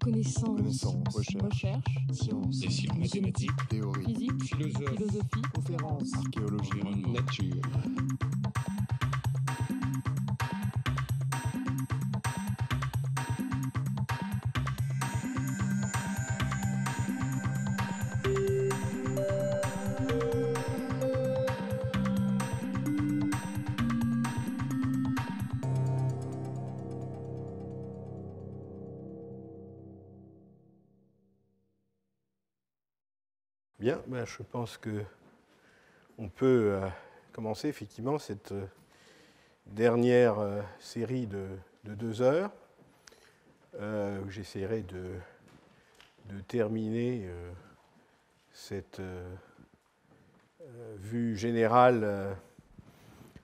Connaissance. Recherche. Science. sciences. Mathématiques. Théorie. Physique. Philosophie. Philosophie. Archéologie. Nature. je pense que on peut euh, commencer effectivement cette euh, dernière euh, série de, deux heures où j'essaierai de, terminer cette vue générale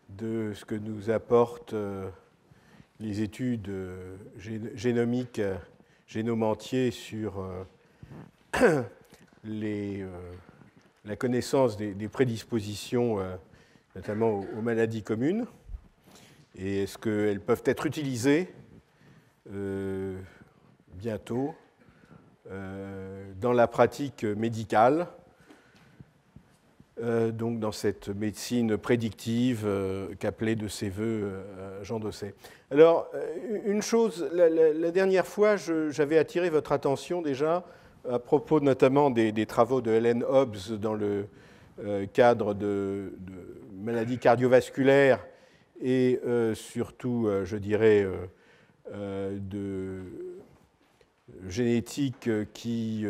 de ce que nous apportent les études génomiques, génome entier sur les la connaissance des, prédispositions, euh, notamment aux, maladies communes, et est-ce qu'elles peuvent être utilisées euh, bientôt euh, dans la pratique médicale, donc dans cette médecine prédictive qu'appelait de ses voeux Jean Dosset. Alors, une chose, la dernière fois, j'avais attiré votre attention déjà à propos notamment des, travaux de Helen Hobbs dans le euh, cadre de, maladies cardiovasculaires et euh, surtout, euh, je dirais, de génétique qui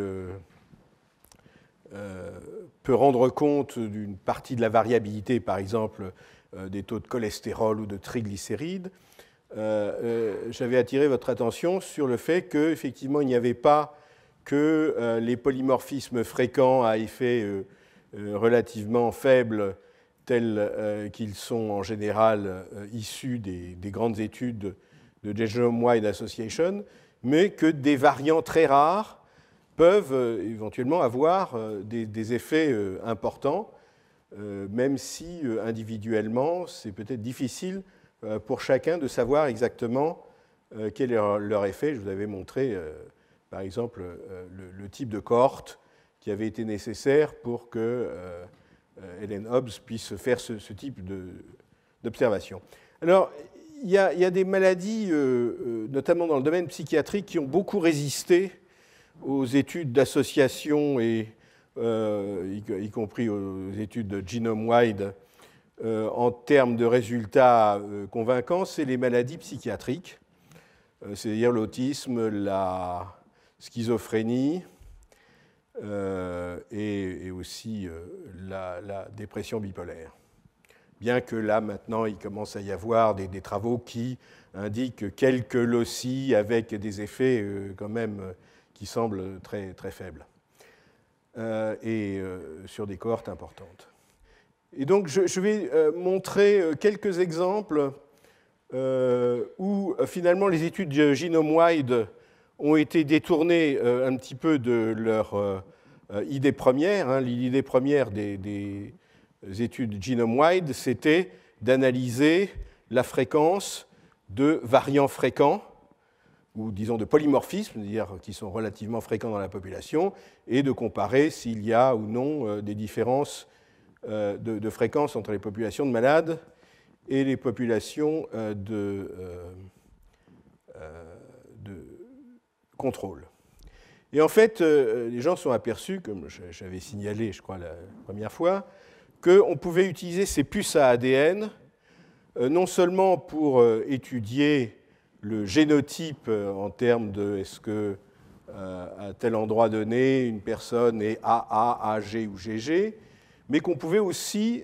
peut rendre compte d'une partie de la variabilité, par exemple, des taux de cholestérol ou de triglycérides. J'avais attiré votre attention sur le fait qu'effectivement, il n'y avait pas que euh, les polymorphismes fréquents à effet euh, euh, relativement faible tels qu'ils sont en général issus des, grandes études de Genome-Wide Association, mais que des variants très rares peuvent éventuellement avoir des, des effets importants, même si individuellement c'est peut-être difficile pour chacun de savoir exactement quel est leur, effet. Je vous avais montré par exemple, euh, le, type de cohorte qui avait été nécessaire pour que Helen euh, euh, Hobbes puisse faire ce, type d'observation. Alors, il y, a, des maladies, notamment dans le domaine psychiatrique, qui ont beaucoup résisté aux études d'association, et y, compris aux études de genome-wide, en termes de résultats convaincants, c'est les maladies psychiatriques, c'est-à-dire l'autisme, la, schizophrénie euh, et, aussi euh, la, dépression bipolaire. Bien que là, maintenant, il commence à y avoir des, travaux qui indiquent quelques lossies avec des effets euh, quand même qui semblent très, très faibles et sur des cohortes importantes. Et donc, je, vais montrer quelques exemples où finalement les études genome-wide ont été détournés euh, un petit peu de leur euh, euh, idée première. Hein. L'idée première des, études genome-wide, c'était d'analyser la fréquence de variants fréquents, ou disons de polymorphismes, c'est-à-dire qui sont relativement fréquents dans la population, et de comparer s'il y a ou non des différences de, fréquence entre les populations de malades et les populations de, contrôle. Et en fait, euh, les gens sont aperçus, comme j'avais signalé, je crois, la première fois, qu'on pouvait utiliser ces puces à ADN euh, non seulement pour euh, étudier le génotype en termes de est-ce que à tel endroit donné, une personne est AA, AG ou GG, mais qu'on pouvait aussi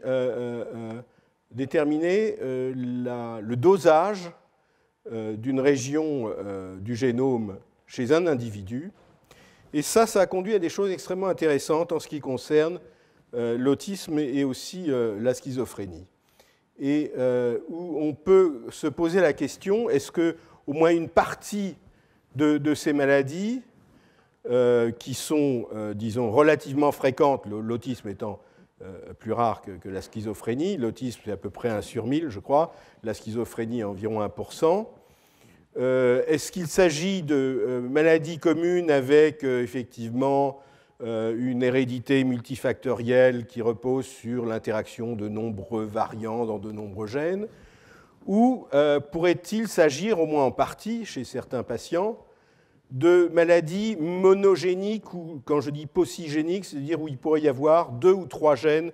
déterminer le dosage d'une région du génome chez un individu. Et ça, ça a conduit à des choses extrêmement intéressantes en ce qui concerne euh, l'autisme et aussi euh, la schizophrénie. Et euh, où on peut se poser la question, est-ce que au moins une partie de, ces maladies, qui sont, disons, relativement fréquentes, l'autisme étant plus rare que, que la schizophrénie, l'autisme c'est à peu près un sur 1000, je crois, la schizophrénie environ 1%, euh, est-ce qu'il s'agit de euh, maladies communes avec euh, effectivement une hérédité multifactorielle qui repose sur l'interaction de nombreux variants dans de nombreux gènes Ou pourrait-il s'agir, au moins en partie, chez certains patients, de maladies monogéniques, ou quand je dis posygéniques, c'est-à-dire où il pourrait y avoir deux ou trois gènes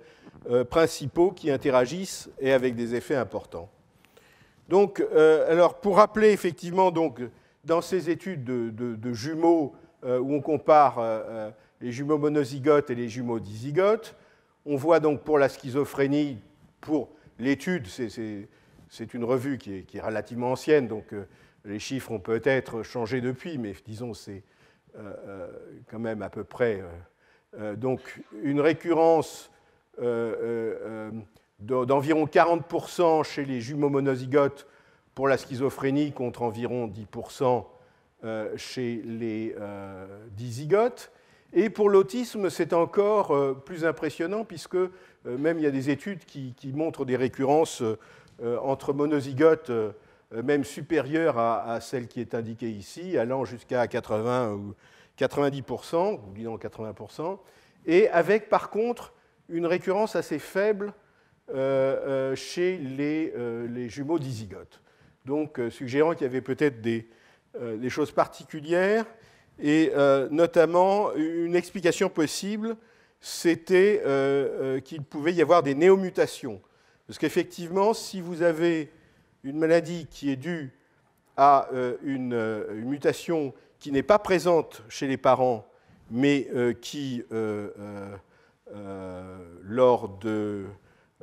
principaux qui interagissent et avec des effets importants. Donc, euh, alors pour rappeler effectivement, donc, dans ces études de, jumeaux euh, où on compare euh, les jumeaux monozygotes et les jumeaux dizygotes, on voit donc pour la schizophrénie, pour l'étude, c'est une revue qui est, relativement ancienne, donc les chiffres ont peut-être changé depuis, mais disons c'est quand même à peu près. donc une récurrence d'environ 40% chez les jumeaux monozygotes pour la schizophrénie contre environ 10% euh, chez les euh, dizygotes. Et pour l'autisme, c'est encore euh, plus impressionnant puisque même il y a des études qui, montrent des récurrences entre monozygotes même supérieures à, à, celle qui est indiquée ici, allant jusqu'à 80 ou 90%, ou disons 80%, et avec par contre une récurrence assez faible euh, euh, chez les, euh, les jumeaux d'Isigote. Donc, suggérant qu'il y avait peut-être des, choses particulières, et notamment une explication possible, c'était qu'il pouvait y avoir des néomutations. Parce qu'effectivement, si vous avez une maladie qui est due à une, mutation qui n'est pas présente chez les parents, mais qui, lors de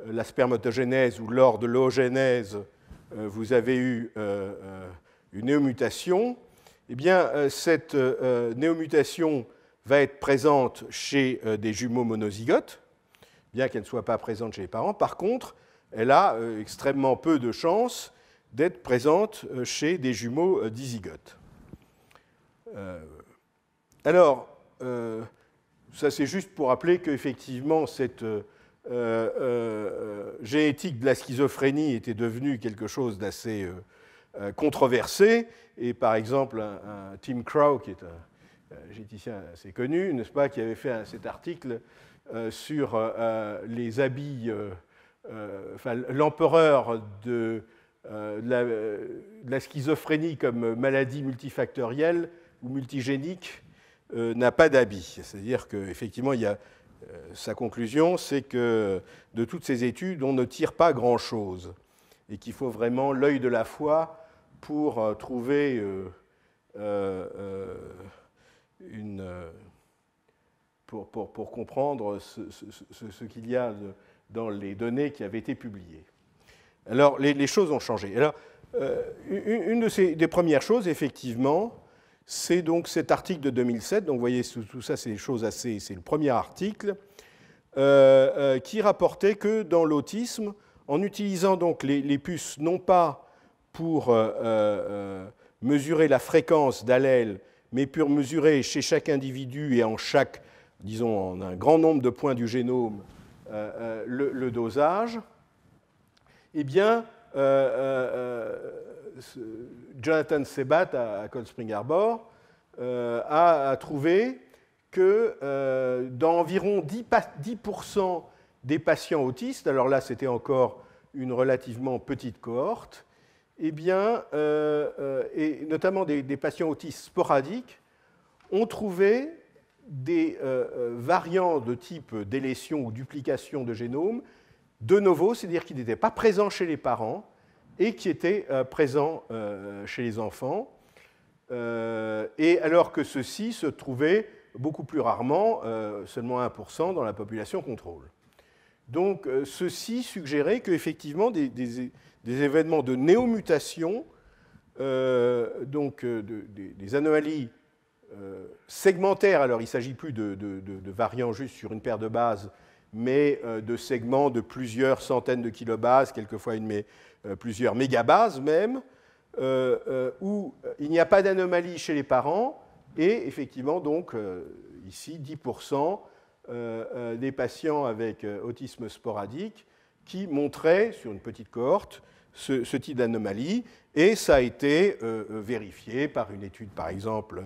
euh, la spermatogénèse ou lors de l'ogénèse euh, vous avez eu euh, une néomutation, eh bien, cette néomutation va être présente chez des jumeaux monozygotes, bien qu'elle ne soit pas présente chez les parents. Par contre, elle a extrêmement peu de chances d'être présente chez des jumeaux dizygotes. alors, ça c'est juste pour rappeler qu'effectivement, cette euh, euh, euh, génétique de la schizophrénie était devenue quelque chose d'assez controversé. Et par exemple, un, Tim Crow, qui est un généticien assez connu, n'est-ce pas, qui avait fait cet article sur les habits, enfin, l'empereur de, de, la, schizophrénie comme maladie multifactorielle ou multigénique n'a pas d'habits. C'est-à-dire qu'effectivement, il y a euh, sa conclusion, c'est que de toutes ces études, on ne tire pas grand-chose et qu'il faut vraiment l'œil de la foi pour euh, trouver euh, une, pour, comprendre ce, qu'il y a dans les données qui avaient été publiées. Alors, les, choses ont changé. Alors, une, des premières choses, effectivement, c'est donc cet article de 2007, donc vous voyez, tout ça c'est des choses assez, c'est le premier article, euh, euh, qui rapportait que dans l'autisme, en utilisant donc les, puces non pas pour euh, mesurer la fréquence d'allèles, mais pour mesurer chez chaque individu et en chaque, disons, en un grand nombre de points du génome, le, le, dosage, eh bien, Jonathan Sebat à, Cold Spring Harbor euh, a, trouvé que euh, dans environ 10%, des patients autistes, alors là c'était encore une relativement petite cohorte, et eh bien, euh, et notamment des, patients autistes sporadiques, ont trouvé des variants de type délétion ou duplication de génome de nouveau, c'est-à-dire qu'ils n'étaient pas présents chez les parents, et qui était euh, présent euh, chez les enfants, euh, et alors que ceux-ci se trouvaient beaucoup plus rarement, seulement 1% dans la population contrôle. Donc ceci suggérait qu'effectivement des, des, événements de néomutation, donc des anomalies segmentaires, alors il ne s'agit plus de, variants juste sur une paire de bases, mais de segments de plusieurs centaines de kilobases, quelquefois une, euh, plusieurs mégabases même, euh, euh, où il n'y a pas d'anomalie chez les parents, et effectivement, donc, ici, 10% des patients avec autisme sporadique qui montraient, sur une petite cohorte, ce, type d'anomalie, et ça a été vérifié par une étude, par exemple,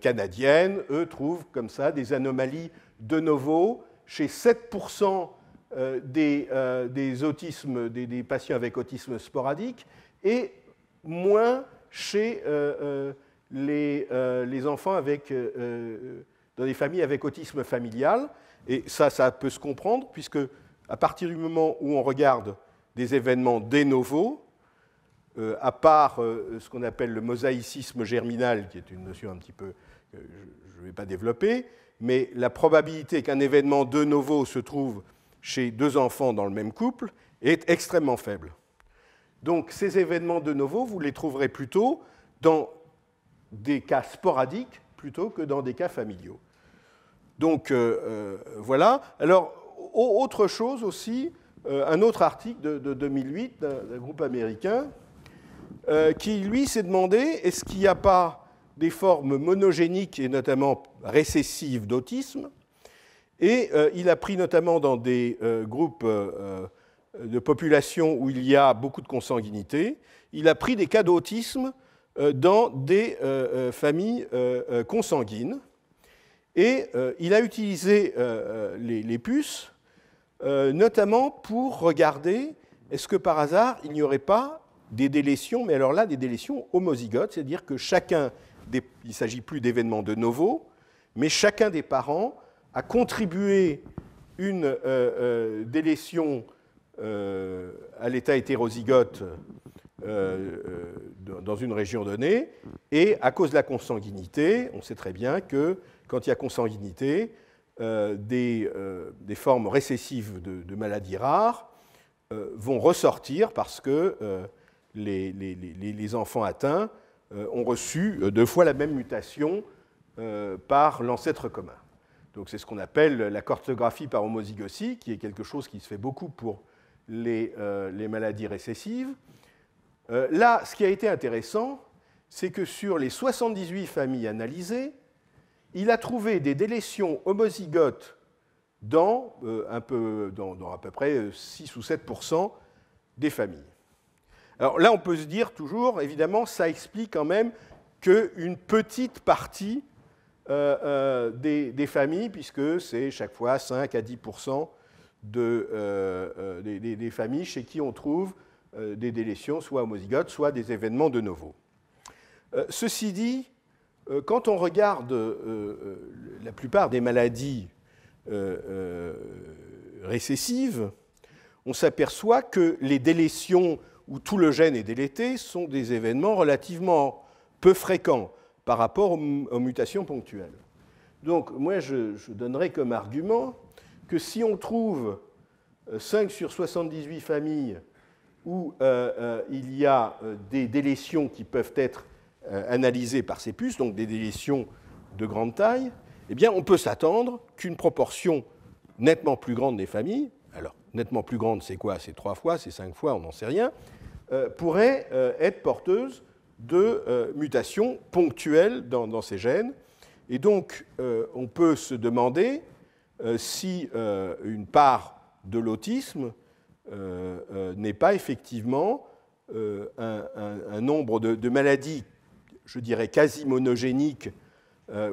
canadienne. Eux trouvent comme ça des anomalies de nouveau chez 7% euh, euh, des, autismes, des, patients avec autisme sporadique et moins chez euh, les, enfants avec, dans des familles avec autisme familial. Et ça, ça peut se comprendre, puisque à partir du moment où on regarde des événements de novo, à part ce qu'on appelle le mosaïcisme germinal, qui est une notion un petit peu que je ne vais pas développer, mais la probabilité qu'un événement de novo se trouve chez deux enfants dans le même couple est extrêmement faible. Donc ces événements de nouveau, vous les trouverez plutôt dans des cas sporadiques plutôt que dans des cas familiaux. Donc euh, euh, voilà. Alors autre chose aussi, euh, un autre article de, 2008 d'un groupe américain qui lui s'est demandé est-ce qu'il n'y a pas des formes monogéniques et notamment récessives d'autisme et euh, il a pris notamment dans des euh, groupes euh, de population où il y a beaucoup de consanguinité, il a pris des cas d'autisme dans des familles consanguines. Et il a utilisé les, puces, notamment pour regarder est-ce que par hasard il n'y aurait pas des délétions, mais alors là des délétions homozygotes, c'est-à-dire que chacun, des, il ne s'agit plus d'événements de novo, mais chacun des parents a contribué une euh, euh, délétion euh, à l'état hétérozygote dans une région donnée, et à cause de la consanguinité, on sait très bien que quand il y a consanguinité, des, des, formes récessives de, maladies rares vont ressortir parce que les, enfants atteints ont reçu deux fois la même mutation par l'ancêtre commun. Donc c'est ce qu'on appelle la cartographie par homozygotie, qui est quelque chose qui se fait beaucoup pour les, euh, maladies récessives. Euh, là, ce qui a été intéressant, c'est que sur les 78 familles analysées, il a trouvé des délétions homozygotes dans, euh, dans à peu près 6 ou 7 des familles. Alors là, on peut se dire toujours, évidemment, ça explique quand même qu'une petite partie euh, euh, des, familles, puisque c'est chaque fois 5 à 10 de, euh, des, familles chez qui on trouve des délétions, soit homozygotes, soit des événements de novo. ceci dit, quand on regarde la plupart des maladies récessives, on s'aperçoit que les délétions où tout le gène est délété sont des événements relativement peu fréquents par rapport aux, mutations ponctuelles. Donc moi, je, donnerais comme argument que si on trouve 5 euh, sur 78 familles où euh, euh, il y a des délétions qui peuvent être analysées par ces puces, donc des délétions de grande taille, eh bien, on peut s'attendre qu'une proportion nettement plus grande des familles, alors nettement plus grande, c'est quoi C'est trois fois, c'est cinq fois, on n'en sait rien, pourrait être porteuse de euh, mutations ponctuelles dans, ces gènes. Et donc, euh, on peut se demander euh, si une part de l'autisme n'est pas effectivement un, nombre de, maladies, je dirais, quasi monogéniques,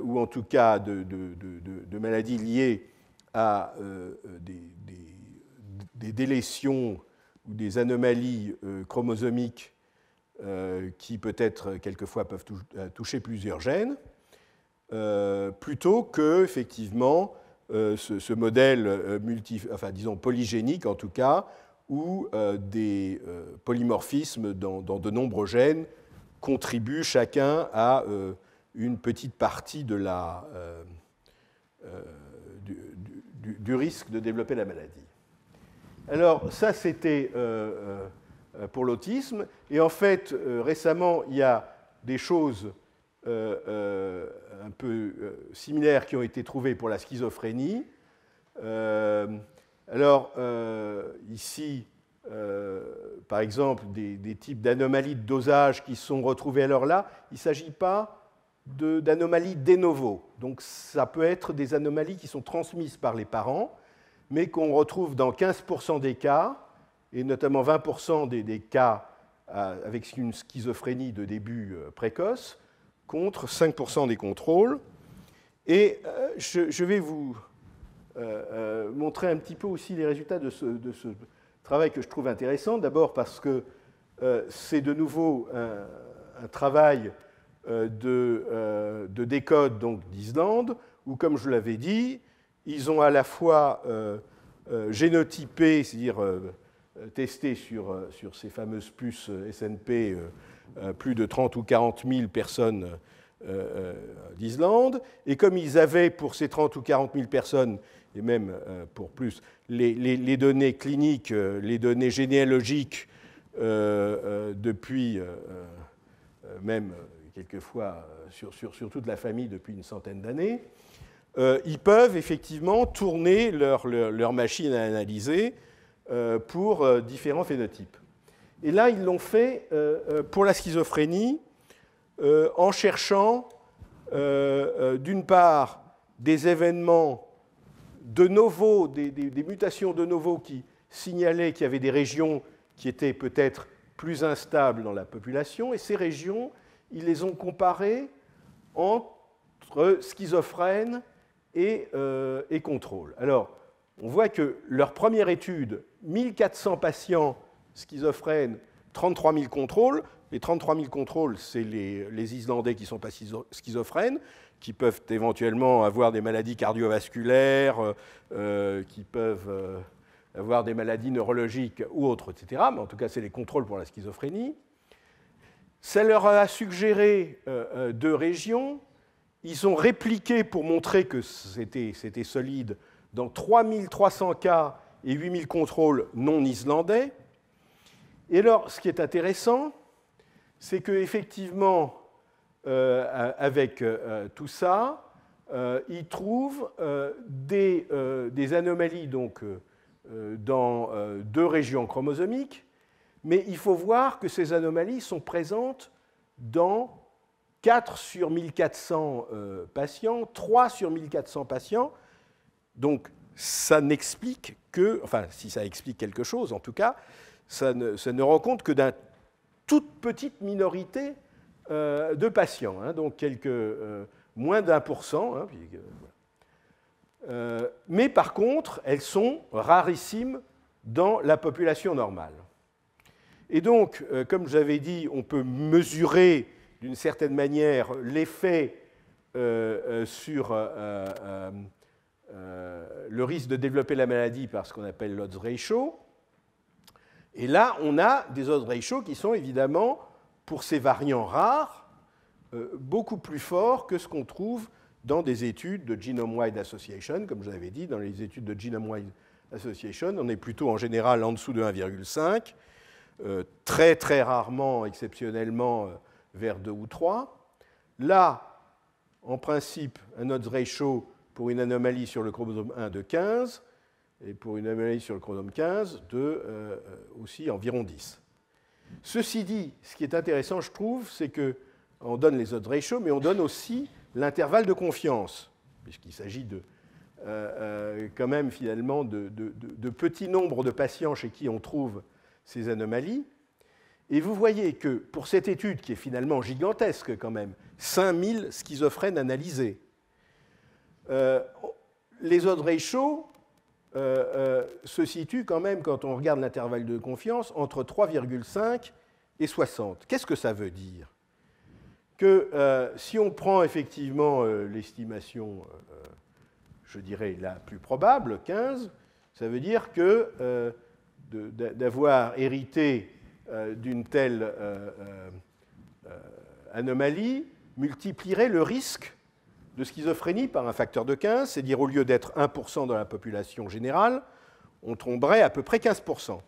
ou en tout cas de, maladies liées à des, délétions ou des anomalies chromosomiques euh, qui peut-être quelquefois peuvent euh, toucher plusieurs gènes, euh, plutôt que effectivement ce, modèle multi, enfin, disons polygénique en tout cas, où des polymorphismes dans, de nombreux gènes contribuent chacun à une petite partie de la, du, risque de développer la maladie. Alors ça, c'était euh, pour l'autisme. Et en fait, euh, récemment, il y a des choses euh, un peu similaires qui ont été trouvées pour la schizophrénie. alors, ici, par exemple, des, types d'anomalies de dosage qui sont retrouvées alors là, il ne s'agit pas d'anomalies de, de novo. Donc ça peut être des anomalies qui sont transmises par les parents, mais qu'on retrouve dans 15% des cas et notamment 20% des, cas euh, avec une schizophrénie de début euh, précoce, contre 5% des contrôles. Et euh, je, vais vous montrer un petit peu aussi les résultats de ce, travail que je trouve intéressant. D'abord parce que c'est de nouveau un, travail de, de, décode d'Islande, où, comme je l'avais dit, ils ont à la fois génotypé, c'est-à-dire euh, testé euh, sur, ces fameuses puces euh, SNP plus de 30 ou 40 000 personnes d'Islande. Et comme ils avaient pour ces 30 ou 40 000 personnes, et même pour plus, les, données cliniques, les données généalogiques depuis même quelquefois sur, sur, toute la famille depuis une centaine d'années, ils peuvent effectivement tourner leur machine à analyser euh, pour euh, différents phénotypes. Et là, ils l'ont fait euh, pour la schizophrénie en cherchant d'une part des événements de nouveau, des, mutations de nouveau qui signalaient qu'il y avait des régions qui étaient peut-être plus instables dans la population, et ces régions, ils les ont comparées entre schizophrène et, et contrôle. Alors, on voit que leur première étude 1400 patients schizophrènes, 33 000 contrôles. Les 33 000 contrôles, c'est les, Islandais qui ne sont pas schizophrènes, qui peuvent éventuellement avoir des maladies cardiovasculaires, euh, euh, qui peuvent euh, avoir des maladies neurologiques ou autres, etc. Mais en tout cas, c'est les contrôles pour la schizophrénie. Ça leur a suggéré deux régions. Ils ont répliqué pour montrer que c'était solide dans 3300 cas et 8000 contrôles non islandais. Et alors, ce qui est intéressant, c'est qu'effectivement, euh, avec euh, tout ça, euh, ils trouvent des, anomalies donc, dans deux régions chromosomiques, mais il faut voir que ces anomalies sont présentes dans 4 sur 1400 patients, 3 sur 1400 patients, donc ça n'explique que, enfin si ça explique quelque chose en tout cas, ça ne, rend compte que d'une toute petite minorité euh, de patients, hein, donc quelques, euh, moins d'un pour cent. Hein, euh, mais par contre, elles sont rarissimes dans la population normale. Et donc, comme j'avais dit, on peut mesurer d'une certaine manière l'effet sur euh, le risque de développer la maladie par ce qu'on appelle l'odds ratio. Et là, on a des odds ratio qui sont évidemment, pour ces variants rares, euh, beaucoup plus forts que ce qu'on trouve dans des études de Genome-Wide Association. Comme je l'avais dit, dans les études de Genome-Wide Association, on est plutôt en général en dessous de 1,5, euh, très très rarement, exceptionnellement, vers 2 ou 3. Là, en principe, un odds ratio pour une anomalie sur le chromosome 1 de 15 et pour une anomalie sur le chromosome 15 de euh, aussi environ 10. Ceci dit, ce qui est intéressant, je trouve, c'est que on donne les odds ratios, mais on donne aussi l'intervalle de confiance, puisqu'il s'agit de euh, euh, quand même finalement de, de, petits nombres de patients chez qui on trouve ces anomalies. Et vous voyez que pour cette étude, qui est finalement gigantesque quand même, 5000 schizophrènes analysés, euh, les odds ratio euh, euh, se situent quand même, quand on regarde l'intervalle de confiance, entre 3,5 et 60. Qu'est-ce que ça veut dire Que si on prend effectivement l'estimation, je dirais, la plus probable, 15, ça veut dire que d'avoir hérité d'une telle anomalie multiplierait le risque de schizophrénie par un facteur de 15, c'est à dire au lieu d'être 1% dans la population générale, on tomberait à peu près 15%.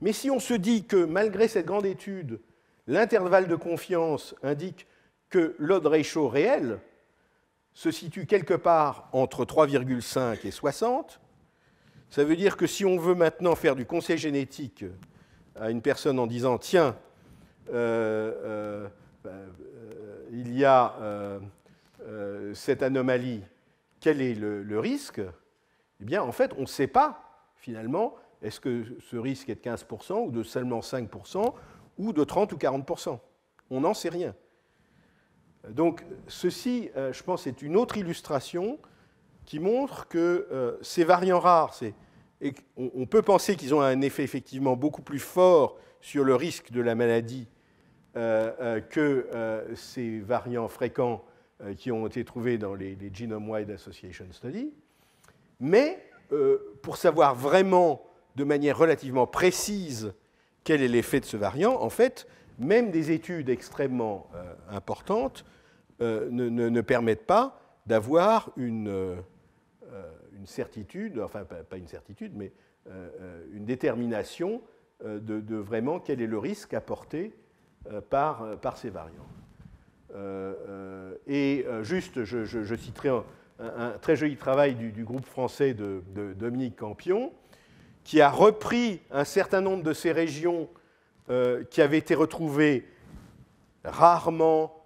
Mais si on se dit que malgré cette grande étude, l'intervalle de confiance indique que l'odd ratio réel se situe quelque part entre 3,5 et 60, ça veut dire que si on veut maintenant faire du conseil génétique à une personne en disant, tiens, euh, euh, euh, il y a euh, cette anomalie, quel est le, risque Eh bien, en fait, on ne sait pas, finalement, est-ce que ce risque est de 15% ou de seulement 5% ou de 30 ou 40% On n'en sait rien. Donc, ceci, euh, je pense, est une autre illustration qui montre que euh, ces variants rares, on, peut penser qu'ils ont un effet effectivement beaucoup plus fort sur le risque de la maladie que ces variants fréquents euh, qui ont été trouvés dans les, Genome-Wide Association Study. Mais euh, pour savoir vraiment de manière relativement précise quel est l'effet de ce variant, en fait, même des études extrêmement euh, importantes ne, permettent pas d'avoir une, certitude, enfin pas, une certitude, mais une détermination de, vraiment quel est le risque apporté par, par ces variants. Euh, euh, et euh, juste, je, citerai un, très joli travail du, groupe français de, Dominique Campion, qui a repris un certain nombre de ces régions qui avaient été retrouvées rarement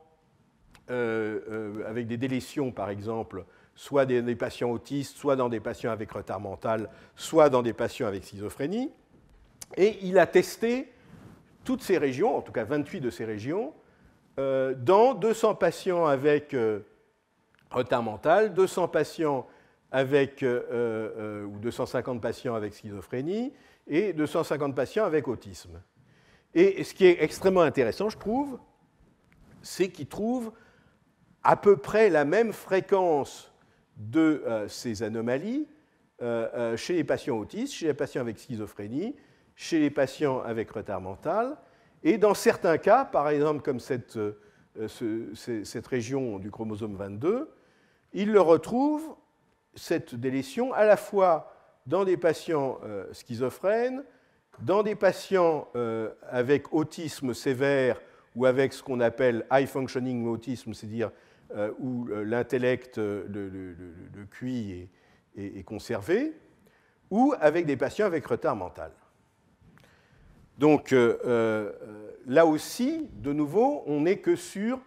avec des délétions, par exemple, soit dans des, patients autistes, soit dans des patients avec retard mental, soit dans des patients avec schizophrénie. Et il a testé toutes ces régions, en tout cas 28 de ces régions, euh, dans 200 patients avec euh, retard mental, 200 patients avec, euh, ou 250 patients avec schizophrénie et 250 patients avec autisme. Et ce qui est extrêmement intéressant, je trouve, c'est qu'ils trouvent à peu près la même fréquence de ces anomalies chez les patients autistes, chez les patients avec schizophrénie, chez les patients avec retard mental, et dans certains cas, par exemple comme cette, euh, cette région du chromosome 22, il le retrouve, cette délétion, à la fois dans des patients euh, schizophrènes, dans des patients euh, avec autisme sévère ou avec ce qu'on appelle high functioning autisme, c'est-à-dire où l'intellect, le, le, QI est conservé, ou avec des patients avec retard mental. Donc euh, euh, là aussi, de nouveau, on n'est que sur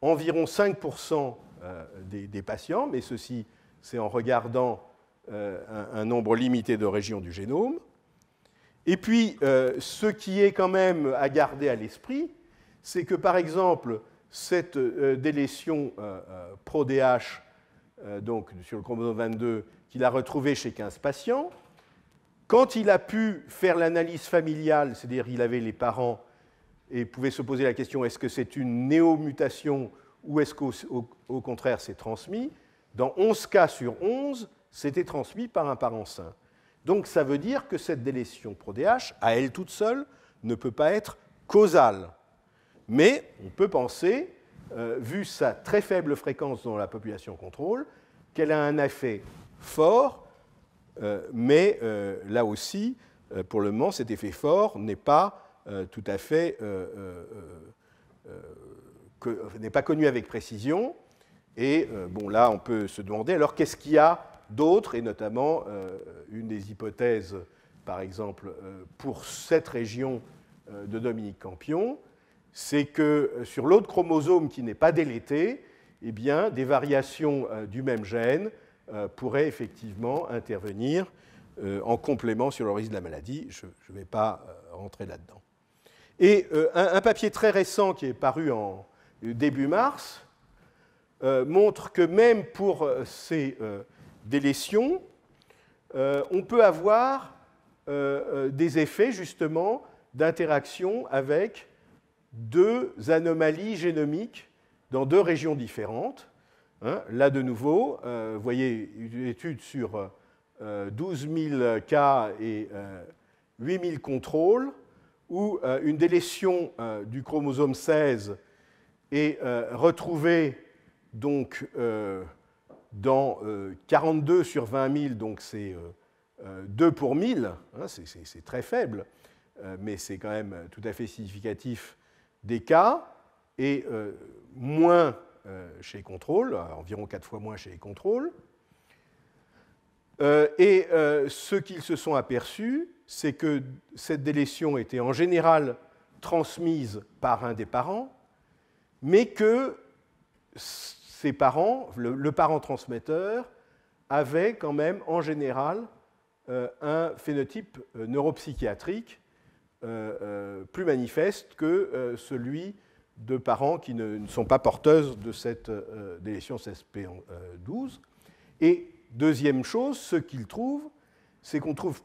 environ 5% euh, des, patients, mais ceci, c'est en regardant un, un, nombre limité de régions du génome. Et puis, ce qui est quand même à garder à l'esprit, c'est que par exemple, cette délétion pro-DH, donc sur le chromosome 22, qu'il a retrouvée chez 15 patients, quand il a pu faire l'analyse familiale, c'est-à-dire il avait les parents et pouvait se poser la question est-ce que c'est une néomutation ou est-ce qu'au contraire c'est transmis, dans 11 cas sur 11, c'était transmis par un parent sain. Donc ça veut dire que cette délétion prodh à elle toute seule, ne peut pas être causale. Mais on peut penser, euh, vu sa très faible fréquence dans la population contrôle, qu'elle a un effet fort euh, mais euh, là aussi, euh, pour le moment, cet effet fort n'est pas tout à fait n'est pas connu avec précision. Et bon, là, on peut se demander alors qu'est-ce qu'il y a d'autre, et notamment une des hypothèses, par exemple, pour cette région de Dominique Campion, c'est que sur l'autre chromosome qui n'est pas délété, et eh bien, des variations du même gène euh, pourrait effectivement intervenir euh, en complément sur le risque de la maladie. Je ne vais pas euh, rentrer là-dedans. Et un, un, papier très récent qui est paru en début mars montre que même pour ces délétions, on peut avoir des effets justement d'interaction avec deux anomalies génomiques dans deux régions différentes. Hein, là, de nouveau, euh, vous voyez une étude sur 12 euh, 000 cas et 8 euh, 000 contrôles, où une délétion du chromosome 16 est retrouvée donc, dans 42 sur 20 000, donc c'est 2 pour 1000, hein, c'est très faible, mais c'est quand même tout à fait significatif des cas, et moins euh, chez Contrôle, euh, environ quatre fois moins chez Contrôle. Euh, et ce qu'ils se sont aperçus, c'est que cette délétion était en général transmise par un des parents, mais que ces parents, le, parent transmetteur, avait quand même en général un phénotype neuropsychiatrique plus manifeste que celui de parents qui ne, sont pas porteuses de cette euh, délétion délétion p 12 Et deuxième chose, ce qu'ils trouvent, c'est qu'on trouve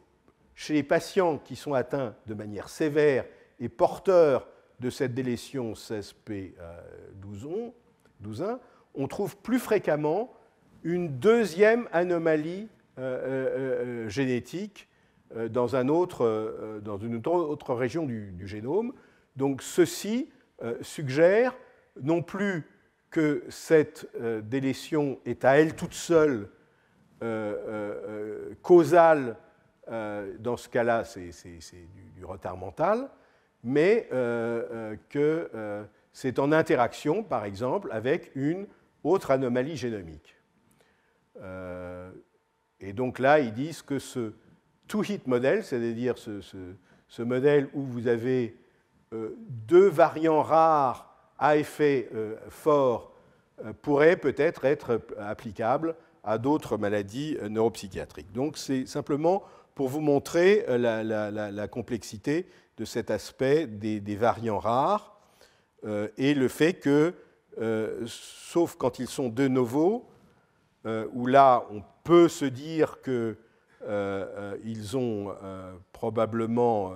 chez les patients qui sont atteints de manière sévère et porteurs de cette délétion 16 p 12 on trouve plus fréquemment une deuxième anomalie euh, euh, génétique dans, dans, une autre région du génome. Donc ceci euh, suggère non plus que cette euh, délétion est à elle toute seule euh, causale, dans ce cas-là c'est du, retard mental, mais que c'est en interaction, par exemple, avec une autre anomalie génomique. et donc là, ils disent que ce two-hit model, c'est-à-dire ce, modèle où vous avez euh, deux variants rares à effet euh, fort euh, pourraient peut-être être applicables à d'autres maladies neuropsychiatriques. Donc c'est simplement pour vous montrer la, complexité de cet aspect des, variants rares et le fait que, sauf quand ils sont de novo, où là on peut se dire qu'ils ont probablement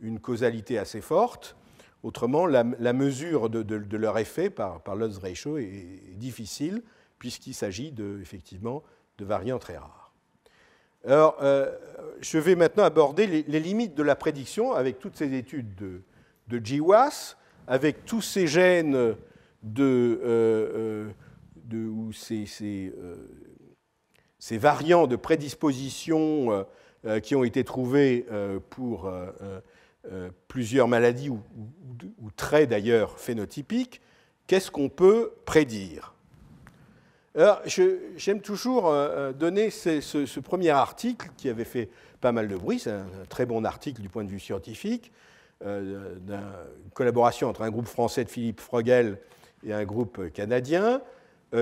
une causalité assez forte. Autrement, la, mesure de, leur effet par, par ratio est, difficile, puisqu'il s'agit de, effectivement de variants très rares. Alors, euh, je vais maintenant aborder les, limites de la prédiction avec toutes ces études de, GWAS, avec tous ces gènes de, euh, euh, de ou ces, ces, variants de prédisposition euh, qui ont été trouvés euh, pour euh, plusieurs maladies ou, très, traits d'ailleurs phénotypiques, qu'est-ce qu'on peut prédire Alors, j'aime toujours donner ce, premier article qui avait fait pas mal de bruit, c'est un, très bon article du point de vue scientifique, d'une collaboration entre un groupe français de Philippe Frogel et un groupe canadien,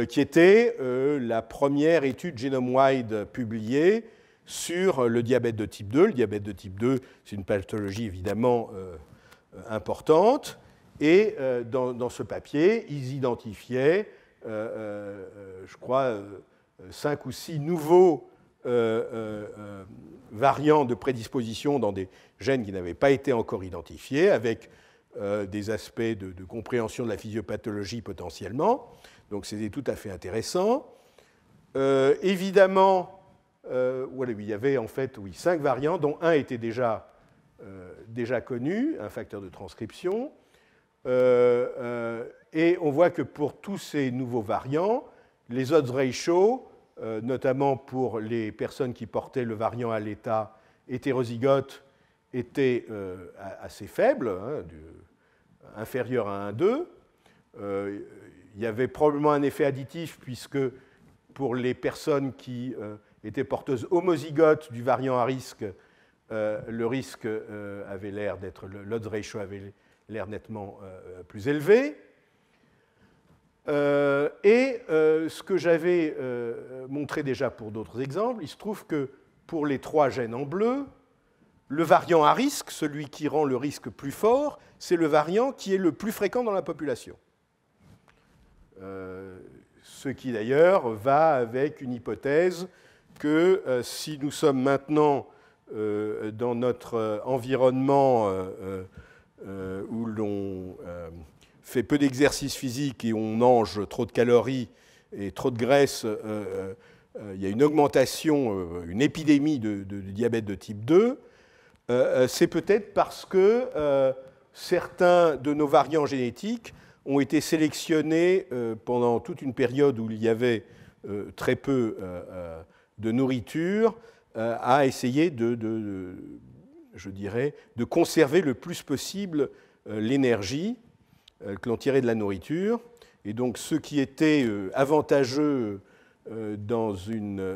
qui était la première étude génome-wide publiée sur le diabète de type 2. Le diabète de type 2, c'est une pathologie évidemment euh, importante. Et euh, dans, ce papier, ils identifiaient, euh, je crois, cinq ou six nouveaux variants de prédisposition dans des gènes qui n'avaient pas été encore identifiés, avec des aspects de, compréhension de la physiopathologie potentiellement. Donc c'était tout à fait intéressant. évidemment, euh, il y avait en fait oui, cinq variants, dont un était déjà, euh, déjà connu, un facteur de transcription. Euh, et on voit que pour tous ces nouveaux variants, les odds ratios, notamment pour les personnes qui portaient le variant à l'état hétérozygote, étaient assez faibles, hein, inférieurs à 1,2. il y avait probablement un effet additif puisque pour les personnes qui était porteuse homozygote du variant à risque, euh, le risque euh, avait l'air d'être, l'odds ratio avait l'air nettement euh, plus élevé. et ce que j'avais montré déjà pour d'autres exemples, il se trouve que pour les trois gènes en bleu, le variant à risque, celui qui rend le risque plus fort, c'est le variant qui est le plus fréquent dans la population. ce qui d'ailleurs va avec une hypothèse que euh, si nous sommes maintenant euh, dans notre euh, environnement où l'on fait peu d'exercice physique et on mange trop de calories et trop de graisse, il y a une augmentation, une épidémie de, de, diabète de type 2, c'est peut-être parce que certains de nos variants génétiques ont été sélectionnés pendant toute une période où il y avait très peu de nourriture à euh, essayer de, je dirais, de conserver le plus possible euh, l'énergie euh, que l'on tirait de la nourriture. Et donc ce qui était avantageux dans, une,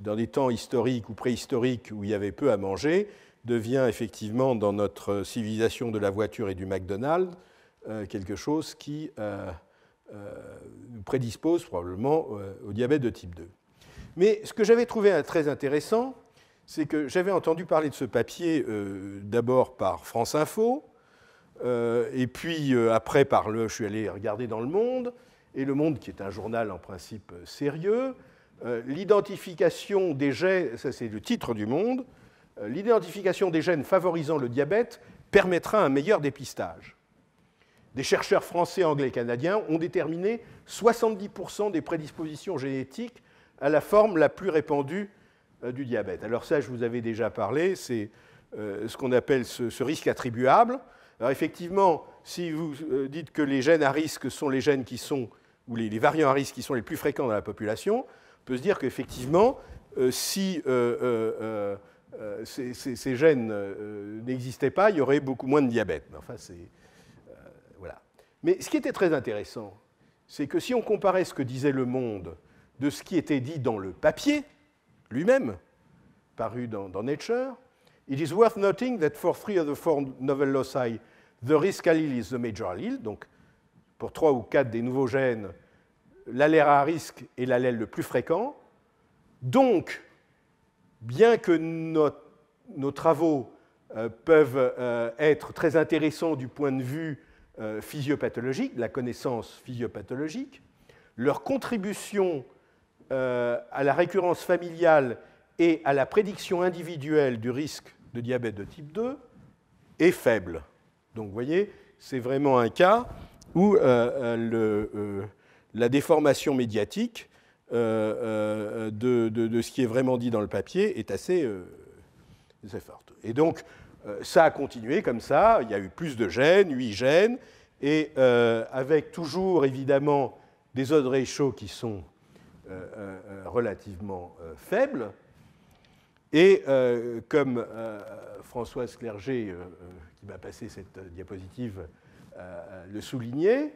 dans des temps historiques ou préhistoriques où il y avait peu à manger, devient effectivement dans notre civilisation de la voiture et du McDonald's quelque chose qui nous prédispose probablement au diabète de type 2. Mais ce que j'avais trouvé très intéressant, c'est que j'avais entendu parler de ce papier euh, d'abord par France Info, euh, et puis euh, après par le, je suis allé regarder dans Le Monde, et Le Monde qui est un journal en principe sérieux, l'identification des gènes, ça c'est le titre du Monde, l'identification des gènes favorisant le diabète permettra un meilleur dépistage. Des chercheurs français, anglais, canadiens ont déterminé 70% des prédispositions génétiques à la forme la plus répandue euh, du diabète. Alors ça, je vous avais déjà parlé, c'est euh, ce qu'on appelle ce, risque attribuable. Alors effectivement, si vous euh, dites que les gènes à risque sont les gènes qui sont, ou les, variants à risque qui sont les plus fréquents dans la population, on peut se dire qu'effectivement, si ces, gènes n'existaient pas, il y aurait beaucoup moins de diabète. enfin, c'est... voilà. Mais ce qui était très intéressant, c'est que si on comparait ce que disait le monde de ce qui était dit dans le papier lui-même, paru dans, Nature, it is worth noting that for three of the four novel loci, the risk allele is the major allele, donc pour trois ou quatre des nouveaux gènes, l'allèle à risque est l'allèle le plus fréquent. Donc, bien que nos, travaux euh, peuvent euh, être très intéressants du point de vue euh, physiopathologique, de la connaissance physiopathologique, leur contribution euh, à la récurrence familiale et à la prédiction individuelle du risque de diabète de type 2 est faible. Donc vous voyez, c'est vraiment un cas où euh, euh, le, la déformation médiatique de, ce qui est vraiment dit dans le papier est assez, forte. Et donc, ça a continué comme ça, il y a eu plus de gènes, 8 gènes, et avec toujours évidemment des autres réchauds qui sont euh, euh, relativement euh, faible. Et comme Françoise Clerget, qui m'a passé cette diapositive, le soulignait,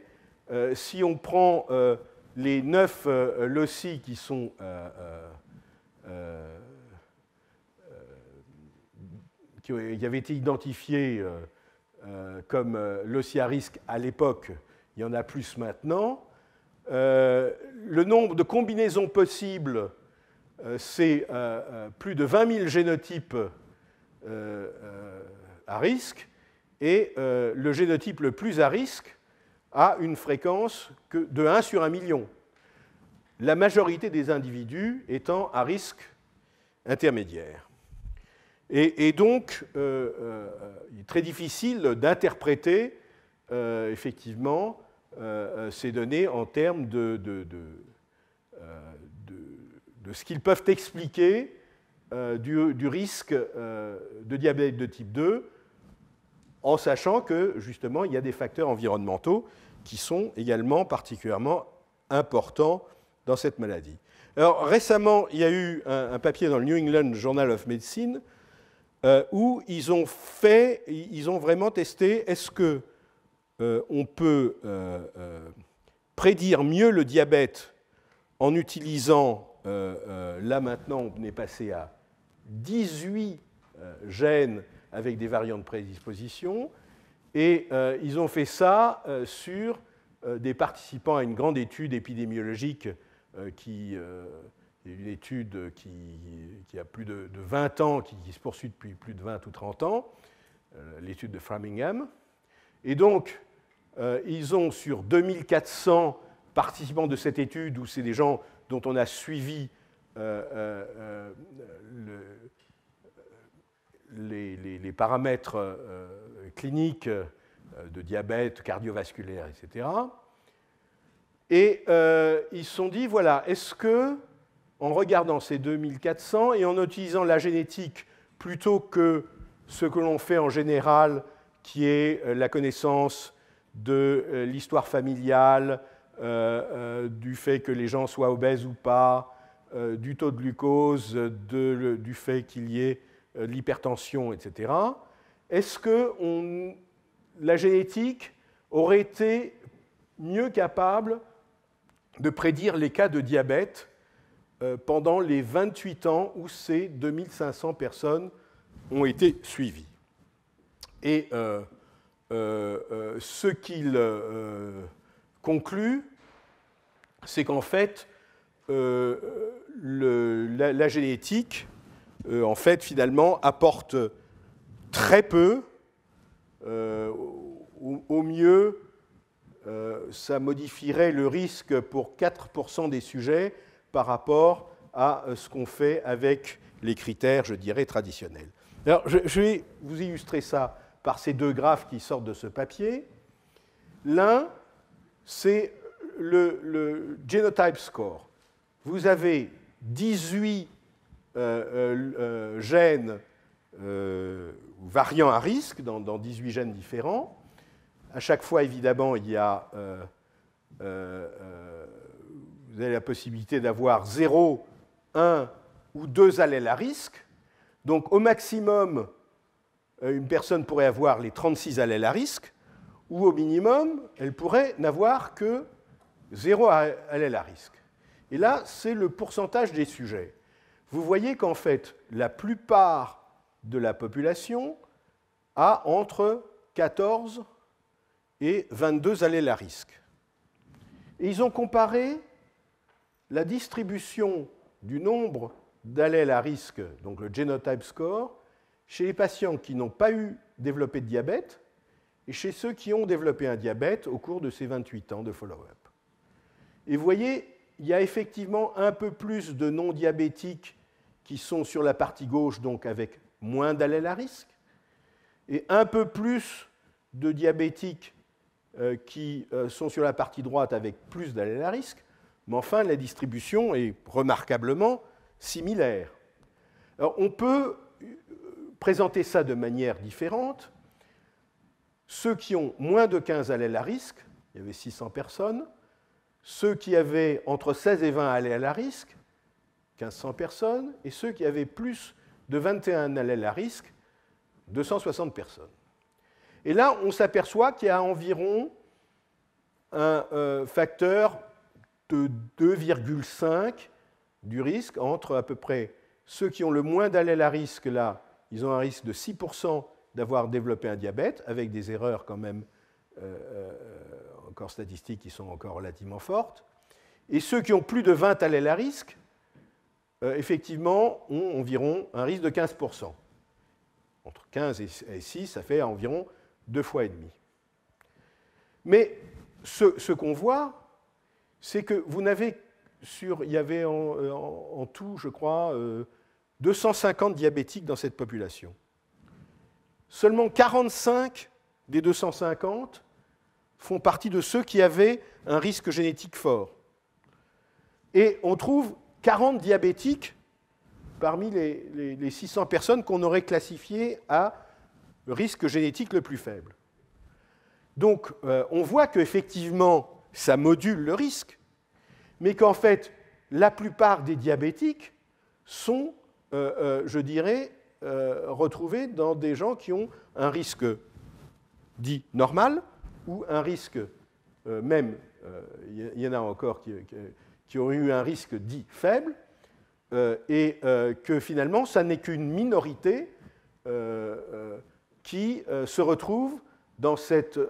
si on prend les neuf loci qui sont qui avaient été identifiés comme loci à risque à l'époque, il y en a plus maintenant. Euh, le nombre de combinaisons possibles, euh, c'est euh, plus de 20 000 génotypes à risque, et le génotype le plus à risque a une fréquence de 1 sur 1 million, la majorité des individus étant à risque intermédiaire. Et, et donc, il est très difficile d'interpréter effectivement ces euh, euh, données en termes de, euh, de, de, ce qu'ils peuvent expliquer du, du, risque de diabète de type 2, en sachant que justement il y a des facteurs environnementaux qui sont également particulièrement importants dans cette maladie. Alors récemment, il y a eu un, papier dans le New England Journal of Medicine où ils ont fait, ils ont vraiment testé est-ce que euh, on peut euh, euh, prédire mieux le diabète en utilisant, là maintenant on est passé à 18 gènes avec des variantes de prédisposition, et ils ont fait ça sur des participants à une grande étude épidémiologique qui une étude qui, a plus de, 20 ans, qui, se poursuit depuis plus de 20 ou 30 ans, l'étude de Framingham, et donc, euh, ils ont sur 2400 participants de cette étude, où c'est des gens dont on a suivi euh, euh, les, les, paramètres cliniques de diabète, cardiovasculaire, etc. Et ils se sont dit, voilà, est-ce que, en regardant ces 2400 et en utilisant la génétique plutôt que ce que l'on fait en général qui est euh, la connaissance de euh, l'histoire familiale, euh, du fait que les gens soient obèses ou pas, du taux de glucose, du fait qu'il y ait de l'hypertension, etc. Est-ce que la génétique aurait été mieux capable de prédire les cas de diabète pendant les 28 ans où ces 2500 personnes ont été suivies et euh, euh, euh, ce qu'il conclut, c'est qu'en fait, la, génétique, en fait, finalement, apporte très peu, au, mieux, ça modifierait le risque pour 4% des sujets par rapport à ce qu'on fait avec les critères, je dirais, traditionnels. Alors, je vais vous illustrer ça par ces deux graphes qui sortent de ce papier. L'un, c'est le, genotype score. Vous avez 18 euh, euh, euh, gènes ou variants à risque dans, 18 gènes différents. À chaque fois, évidemment, il y a, vous avez la possibilité d'avoir 0, 1 ou 2 allèles à risque. Donc, au maximum, euh, une personne pourrait avoir les 36 allèles à risque, ou au minimum, elle pourrait n'avoir que 0 allèle à risque. Et là, c'est le pourcentage des sujets. Vous voyez qu'en fait, la plupart de la population a entre 14 et 22 allèles à risque. Et ils ont comparé la distribution du nombre d'allèles à risque, donc le genotype score, chez les patients qui n'ont pas eu développé de diabète et chez ceux qui ont développé un diabète au cours de ces 28 ans de follow-up. Et vous voyez, il y a effectivement un peu plus de non-diabétiques qui sont sur la partie gauche, donc avec moins d'allèles à risque, et un peu plus de diabétiques euh, qui euh, sont sur la partie droite avec plus d'allèles à risque, mais enfin la distribution est remarquablement similaire. Alors, on peut Présenter ça de manière différente, ceux qui ont moins de 15 allèles à risque, il y avait 600 personnes, ceux qui avaient entre 16 et 20 allèles à risque, 1500 personnes, et ceux qui avaient plus de 21 allèles à risque, 260 personnes. Et là, on s'aperçoit qu'il y a environ un euh, facteur de 2,5 du risque entre à peu près ceux qui ont le moins d'allèles à risque là ils ont un risque de 6% d'avoir développé un diabète, avec des erreurs quand même euh, euh, encore statistiques qui sont encore relativement fortes. Et ceux qui ont plus de 20 allèles à risque, euh, effectivement, ont environ un risque de 15%. Entre 15 et 6, ça fait environ deux fois et demi. Mais ce, qu'on voit, c'est que vous n'avez sur, il y avait en, tout, je crois, 250 diabétiques dans cette population. Seulement 45 des 250 font partie de ceux qui avaient un risque génétique fort. Et on trouve 40 diabétiques parmi les, 600 personnes qu'on aurait classifiées à risque génétique le plus faible. Donc euh, on voit qu'effectivement, ça module le risque, mais qu'en fait, la plupart des diabétiques sont euh, euh, je dirais, euh, retrouvés dans des gens qui ont un risque dit normal ou un risque même, il y en a encore qui, qui, ont eu un risque dit faible, et que finalement, ça n'est qu'une minorité qui se retrouve dans cette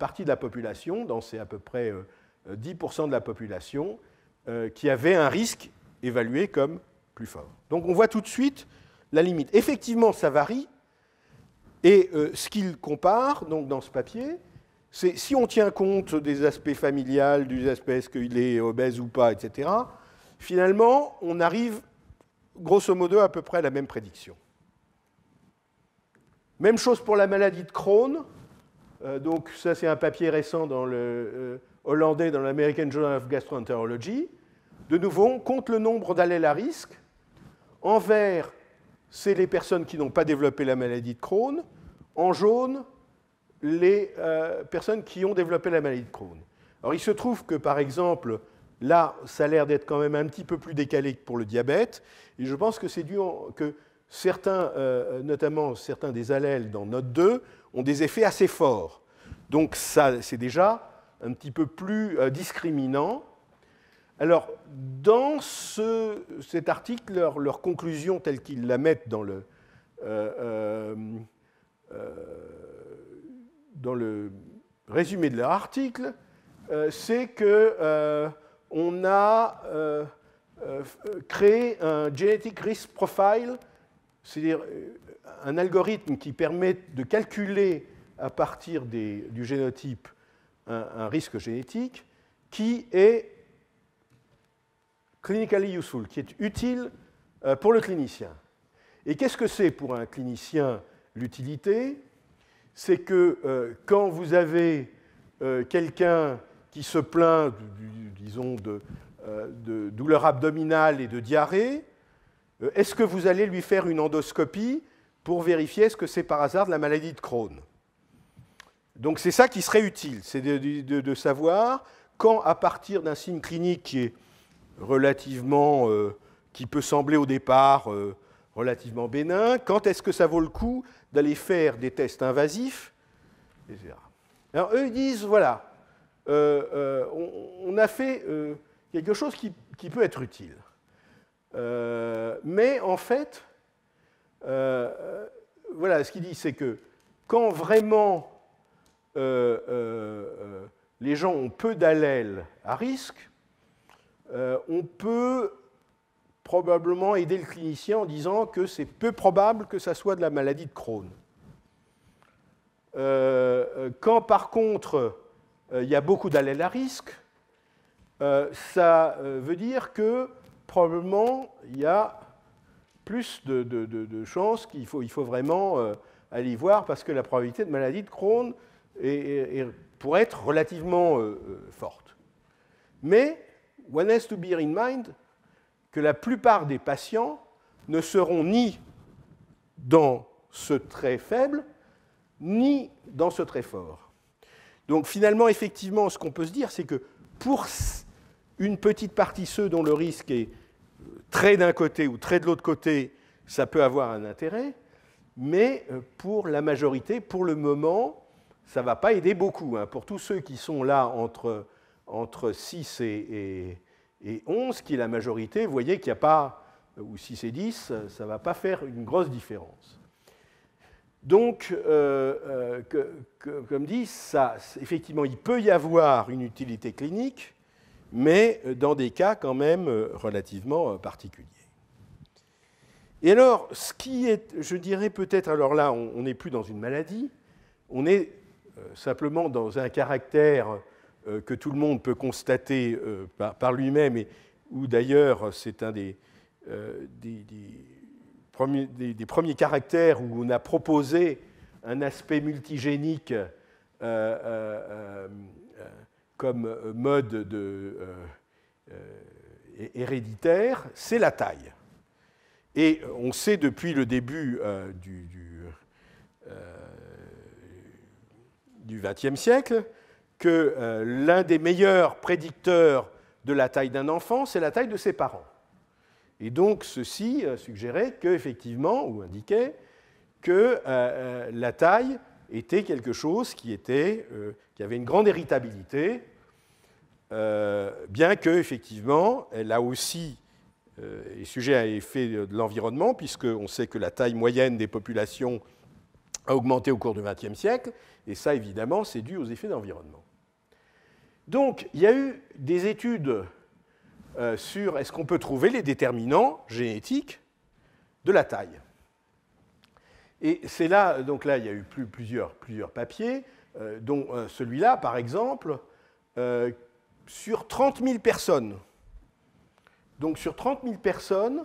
partie de la population, dans ces à peu près 10% de la population, qui avait un risque évalué comme donc on voit tout de suite la limite. Effectivement, ça varie. Et euh, ce qu'il compare donc, dans ce papier, c'est si on tient compte des aspects familiales, des aspects est-ce qu'il est obèse ou pas, etc., finalement, on arrive grosso modo à peu près à la même prédiction. Même chose pour la maladie de Crohn. Euh, donc ça, c'est un papier récent dans le euh, hollandais dans l'American Journal of Gastroenterology. De nouveau, on compte le nombre d'allèles à risque en vert, c'est les personnes qui n'ont pas développé la maladie de Crohn. En jaune, les euh, personnes qui ont développé la maladie de Crohn. Alors il se trouve que par exemple, là, ça a l'air d'être quand même un petit peu plus décalé que pour le diabète, et je pense que c'est dû que certains, euh, notamment certains des allèles dans note 2, ont des effets assez forts. Donc ça, c'est déjà un petit peu plus euh, discriminant. Alors, dans cet article, leur, conclusion telle qu'ils la mettent dans le, euh, euh, euh, dans le résumé de leur article, c'est qu'on on a créé un genetic risk profile, c'est-à-dire un algorithme qui permet de calculer à partir du génotype un risque génétique qui est clinically useful, qui est utile euh, pour le clinicien. Et qu'est-ce que c'est pour un clinicien l'utilité C'est que euh, quand vous avez euh, quelqu'un qui se plaint, disons, de, de douleur abdominale et de diarrhée, est-ce que vous allez lui faire une endoscopie pour vérifier ce que c'est par hasard de la maladie de Crohn Donc c'est ça qui serait utile, c'est de savoir quand, à partir d'un signe clinique qui est relativement, euh, qui peut sembler au départ euh, relativement bénin, quand est-ce que ça vaut le coup d'aller faire des tests invasifs, etc. Alors eux, ils disent, voilà, euh, on, a fait quelque chose qui, peut être utile. mais en fait, voilà, ce qu'il dit, c'est que quand vraiment les gens ont peu d'allèles à risque, euh, on peut probablement aider le clinicien en disant que c'est peu probable que ça soit de la maladie de Crohn. Euh, euh, quand par contre il y a beaucoup d'allèles à risque, ça veut dire que probablement il y a plus de, chances qu'il faut, il faut vraiment aller voir parce que la probabilité de maladie de Crohn est, pourrait être relativement forte. Mais one has to bear in mind que la plupart des patients ne seront ni dans ce trait faible, ni dans ce trait fort. Donc finalement, effectivement, ce qu'on peut se dire, c'est que pour une petite partie, ceux dont le risque est euh, très d'un côté ou très de l'autre côté, ça peut avoir un intérêt, mais euh, pour la majorité, pour le moment, ça ne va pas aider beaucoup. Hein. Pour tous ceux qui sont là entre entre 6 et, et, 11, qui est la majorité, vous voyez qu'il n'y a pas, ou 6 et 10, ça ne va pas faire une grosse différence. Donc, euh, euh, comme dit, ça, effectivement, il peut y avoir une utilité clinique, mais dans des cas quand même euh, relativement particuliers. Et alors, ce qui est, je dirais peut-être, alors là, on n'est plus dans une maladie, on est simplement dans un caractère euh, que tout le monde peut constater euh, par, lui-même, et où d'ailleurs c'est un euh, des, premiers, caractères où on a proposé un aspect multigénique comme mode héréditaire, c'est la taille. Et on sait depuis le début du XXe siècle que euh, l'un des meilleurs prédicteurs de la taille d'un enfant, c'est la taille de ses parents. Et donc ceci euh, suggérait qu'effectivement, ou indiquait, que euh, la taille était quelque chose qui, était, qui avait une grande héritabilité, bien que effectivement, elle a aussi est sujet à effet de l'environnement, puisqu'on sait que la taille moyenne des populations a augmenté au cours du XXe siècle, et ça évidemment c'est dû aux effets d'environnement. Donc, il y a eu des études euh, sur est-ce qu'on peut trouver les déterminants génétiques de la taille. Et c'est là, donc là, il y a eu plusieurs, plusieurs, papiers, euh, dont euh, celui-là, par exemple, sur 30 000 personnes. Donc sur 30 000 personnes,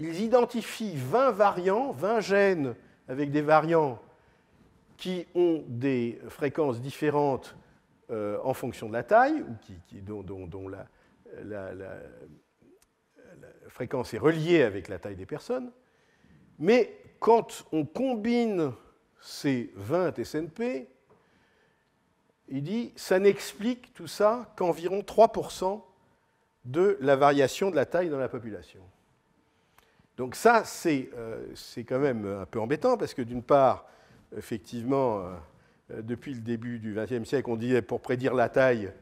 ils identifient 20 variants, 20 gènes avec des variants qui ont des fréquences différentes euh, en fonction de la taille, ou qui, dont, la, fréquence est reliée avec la taille des personnes. Mais quand on combine ces 20 SNP, il dit ça n'explique tout ça qu'environ 3% de la variation de la taille dans la population. Donc ça, c'est euh, quand même un peu embêtant, parce que d'une part, effectivement, euh, euh, depuis le début du XXe siècle, on disait pour prédire la taille,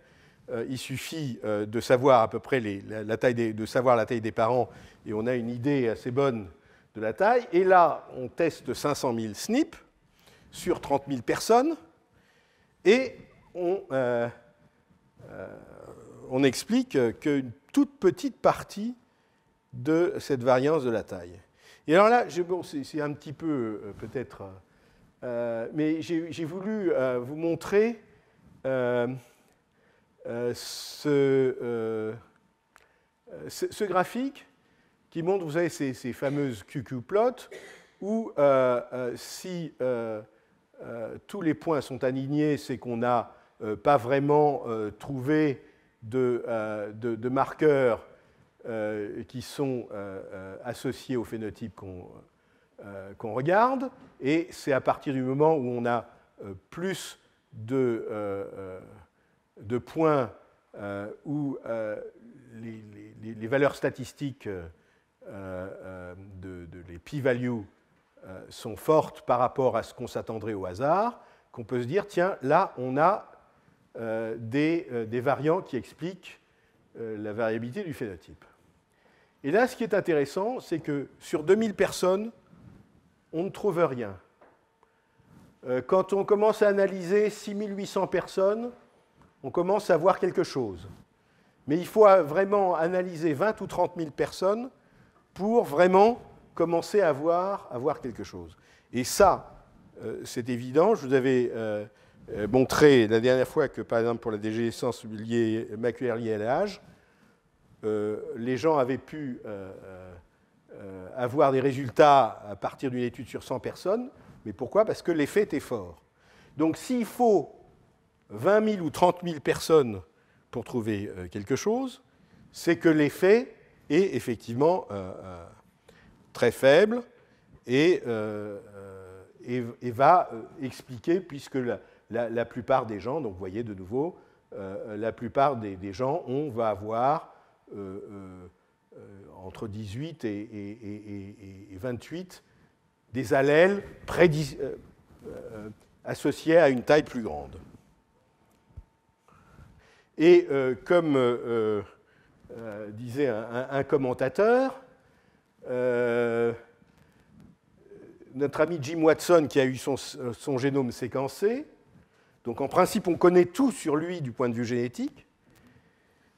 euh, il suffit euh, de savoir à peu près la, taille des, de savoir la taille des parents et on a une idée assez bonne de la taille. Et là, on teste 500 000 SNP sur 30 000 personnes et on, explique qu'une toute petite partie de cette variance de la taille. Et alors là, c'est un petit peu peut-être euh, mais j'ai voulu euh, vous montrer euh, ce, graphique qui montre, vous avez ces, fameuses QQ plots où si tous les points sont alignés, c'est qu'on n'a pas vraiment trouvé de, de marqueurs qui sont associés au phénotype qu'on euh, qu'on regarde, et c'est à partir du moment où on a euh, plus de, euh, points où les, valeurs statistiques de, de, les p-values sont fortes par rapport à ce qu'on s'attendrait au hasard, qu'on peut se dire, tiens, là, on a des, des, variants qui expliquent la variabilité du phénotype. Et là, ce qui est intéressant, c'est que sur 2000 personnes on ne trouve rien. Euh, quand on commence à analyser 6800 personnes, on commence à voir quelque chose. Mais il faut vraiment analyser 20 ou 30 000 personnes pour vraiment commencer à voir, à voir quelque chose. Et ça, euh, c'est évident. Je vous avais euh, montré la dernière fois que, par exemple, pour la dégénérescence maculaire liée à l'âge, les gens avaient pu euh, avoir des résultats à partir d'une étude sur 100 personnes. Mais pourquoi Parce que l'effet était fort. Donc s'il faut 20 000 ou 30 000 personnes pour trouver euh, quelque chose, c'est que l'effet est effectivement euh, très faible et, va expliquer, puisque la, plupart des gens, donc vous voyez de nouveau, la plupart des, des, gens, on va avoir euh, entre 18 et, 28, des allèles euh, euh, associés à une taille plus grande. Et comme disait un, commentateur, notre ami Jim Watson, qui a eu son, génome séquencé, donc en principe on connaît tout sur lui du point de vue génétique,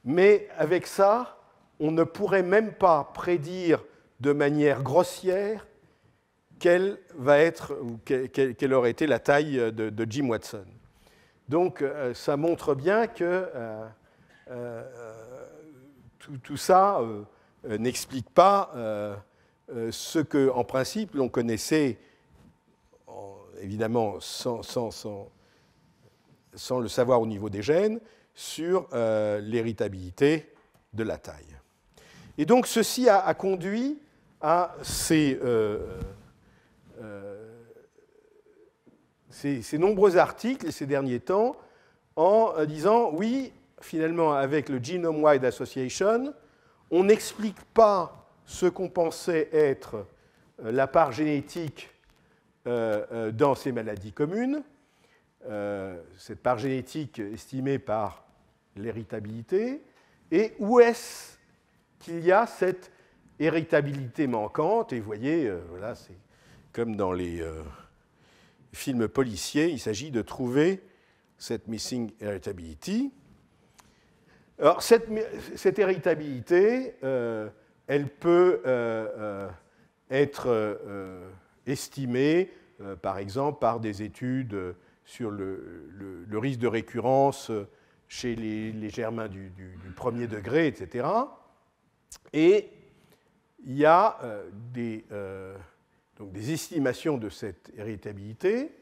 mais avec ça, on ne pourrait même pas prédire de manière grossière quelle, va être, aurait été la taille de, Jim Watson. Donc euh, ça montre bien que euh, euh, tout, ça n'explique pas ce que, en principe, l'on connaissait évidemment sans, le savoir au niveau des gènes, sur l'héritabilité de la taille. Et donc ceci a, conduit à euh, euh, ces, ces, nombreux articles ces derniers temps en euh, disant oui, finalement, avec le Genome Wide Association, on n'explique pas ce qu'on pensait être la part génétique dans ces maladies communes, cette part génétique estimée par l'héritabilité, et où est-ce qu'il y a cette héritabilité manquante. Et vous voyez, euh, voilà, c'est comme dans les euh, films policiers, il s'agit de trouver cette missing heritability. Alors, cette, cette héritabilité, euh, elle peut être estimée, par exemple, par des études sur le, risque de récurrence chez les, germains du, premier degré, etc. Et il y a euh, euh, des, estimations de cette héritabilité.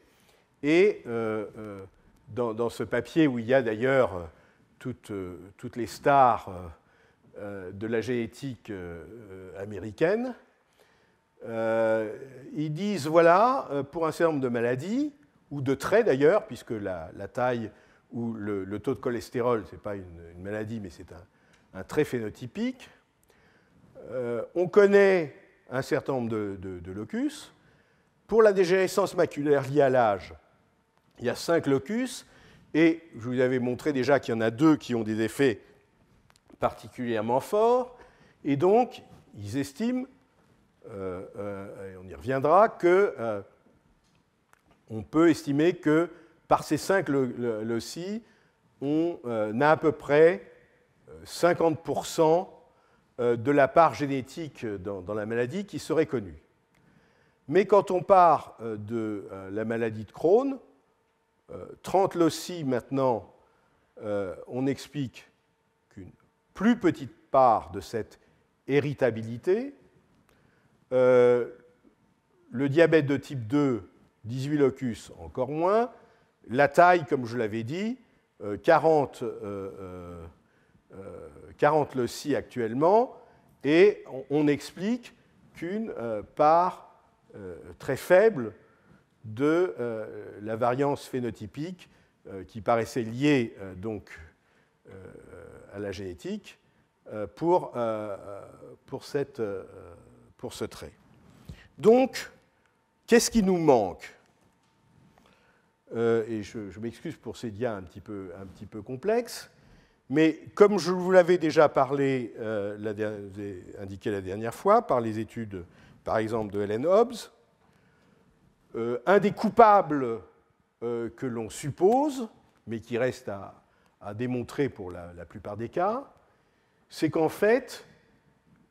Et euh, dans, ce papier, où il y a d'ailleurs toutes, les stars de la génétique américaine, ils disent voilà, pour un certain nombre de maladies, ou de traits d'ailleurs, puisque la, taille ou le, taux de cholestérol, ce n'est pas une, maladie, mais c'est un trait phénotypique, euh, on connaît un certain nombre de, locus. Pour la dégénérescence maculaire liée à l'âge, il y a cinq locus, et je vous avais montré déjà qu'il y en a deux qui ont des effets particulièrement forts, et donc ils estiment, euh, euh, et on y reviendra, que on peut estimer que par ces cinq locus on a à peu près 50% euh, de la part génétique dans, la maladie qui serait connue. Mais quand on part euh, de euh, la maladie de Crohn, 30 loci maintenant, on explique qu'une plus petite part de cette héritabilité, le diabète de type 2, 18 locus encore moins, la taille, comme je l'avais dit, 40 40 euh, loci actuellement, et on, explique qu'une euh, part euh, très faible de la variance phénotypique qui paraissait liée donc à la génétique pour, ce trait. Donc, qu'est-ce qui nous manque Et je, m'excuse pour ces dias un un petit peu complexes. Mais comme je vous l'avais déjà parlé, euh, indiqué la dernière fois, par les études, par exemple, de Helen Hobbes, euh, un des coupables euh, que l'on suppose, mais qui reste à, démontrer pour la, plupart des cas, c'est qu'en fait,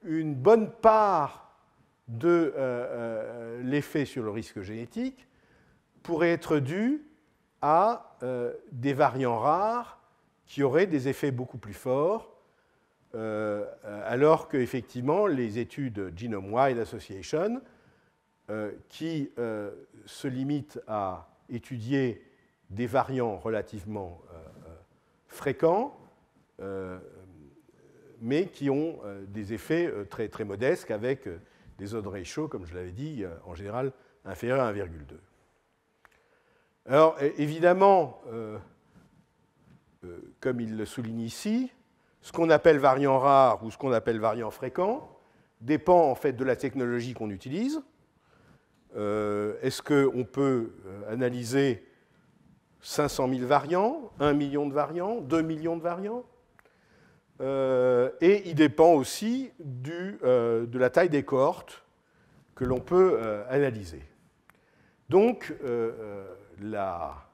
une bonne part de l'effet sur le risque génétique pourrait être dû à des variants rares qui auraient des effets beaucoup plus forts, euh, alors qu'effectivement, les études Genome-Wide Association, euh, qui euh, se limitent à étudier des variants relativement fréquents, mais qui ont des effets très, très modestes, avec des odds ratio, comme je l'avais dit, en général inférieurs à 1,2. Alors, évidemment, comme il le souligne ici, ce qu'on appelle variant rare ou ce qu'on appelle variant fréquent dépend en fait de la technologie qu'on utilise. Euh, est-ce qu'on peut euh, analyser 500 000 variants, 1 million de variants, 2 millions de variants euh, Et il dépend aussi de la taille des cohortes que l'on peut analyser. Donc, la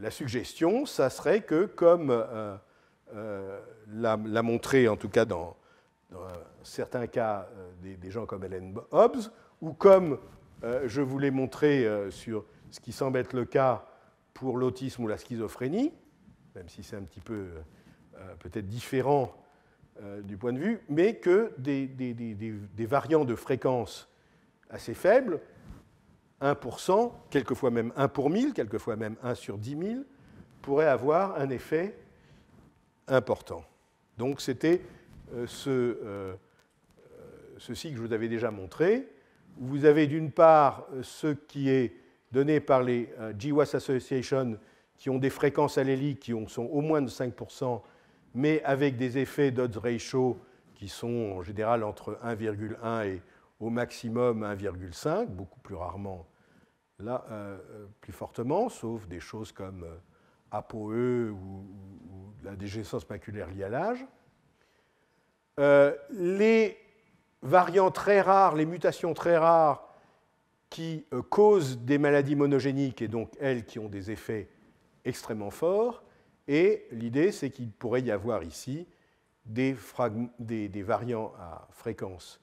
la suggestion, ça serait que, comme euh, euh, l'a montré en tout cas dans, certains cas euh, des, gens comme Ellen Hobbes, ou comme je vous l'ai montré sur ce qui semble être le cas pour l'autisme ou la schizophrénie, même si c'est un petit peu peut-être différent du point de vue, mais que des, des variants de fréquence assez faibles 1%, quelquefois même 1 pour 1000, quelquefois même 1 sur 10 000, pourrait avoir un effet important. Donc c'était euh, ce, euh, ceci que je vous avais déjà montré. Vous avez d'une part euh, ce qui est donné par les GWAS Association qui ont des fréquences alléliques qui sont au moins de 5%, mais avec des effets d'odds ratio qui sont en général entre 1,1 et au maximum 1,5, beaucoup plus rarement là, euh, euh, plus fortement, sauf des choses comme euh, ApoE ou, la dégénérescence maculaire liée à l'âge. les variants très rares, les mutations très rares qui causent des maladies monogéniques et donc elles qui ont des effets extrêmement forts. Et l'idée, c'est qu'il pourrait y avoir ici des, variants à fréquence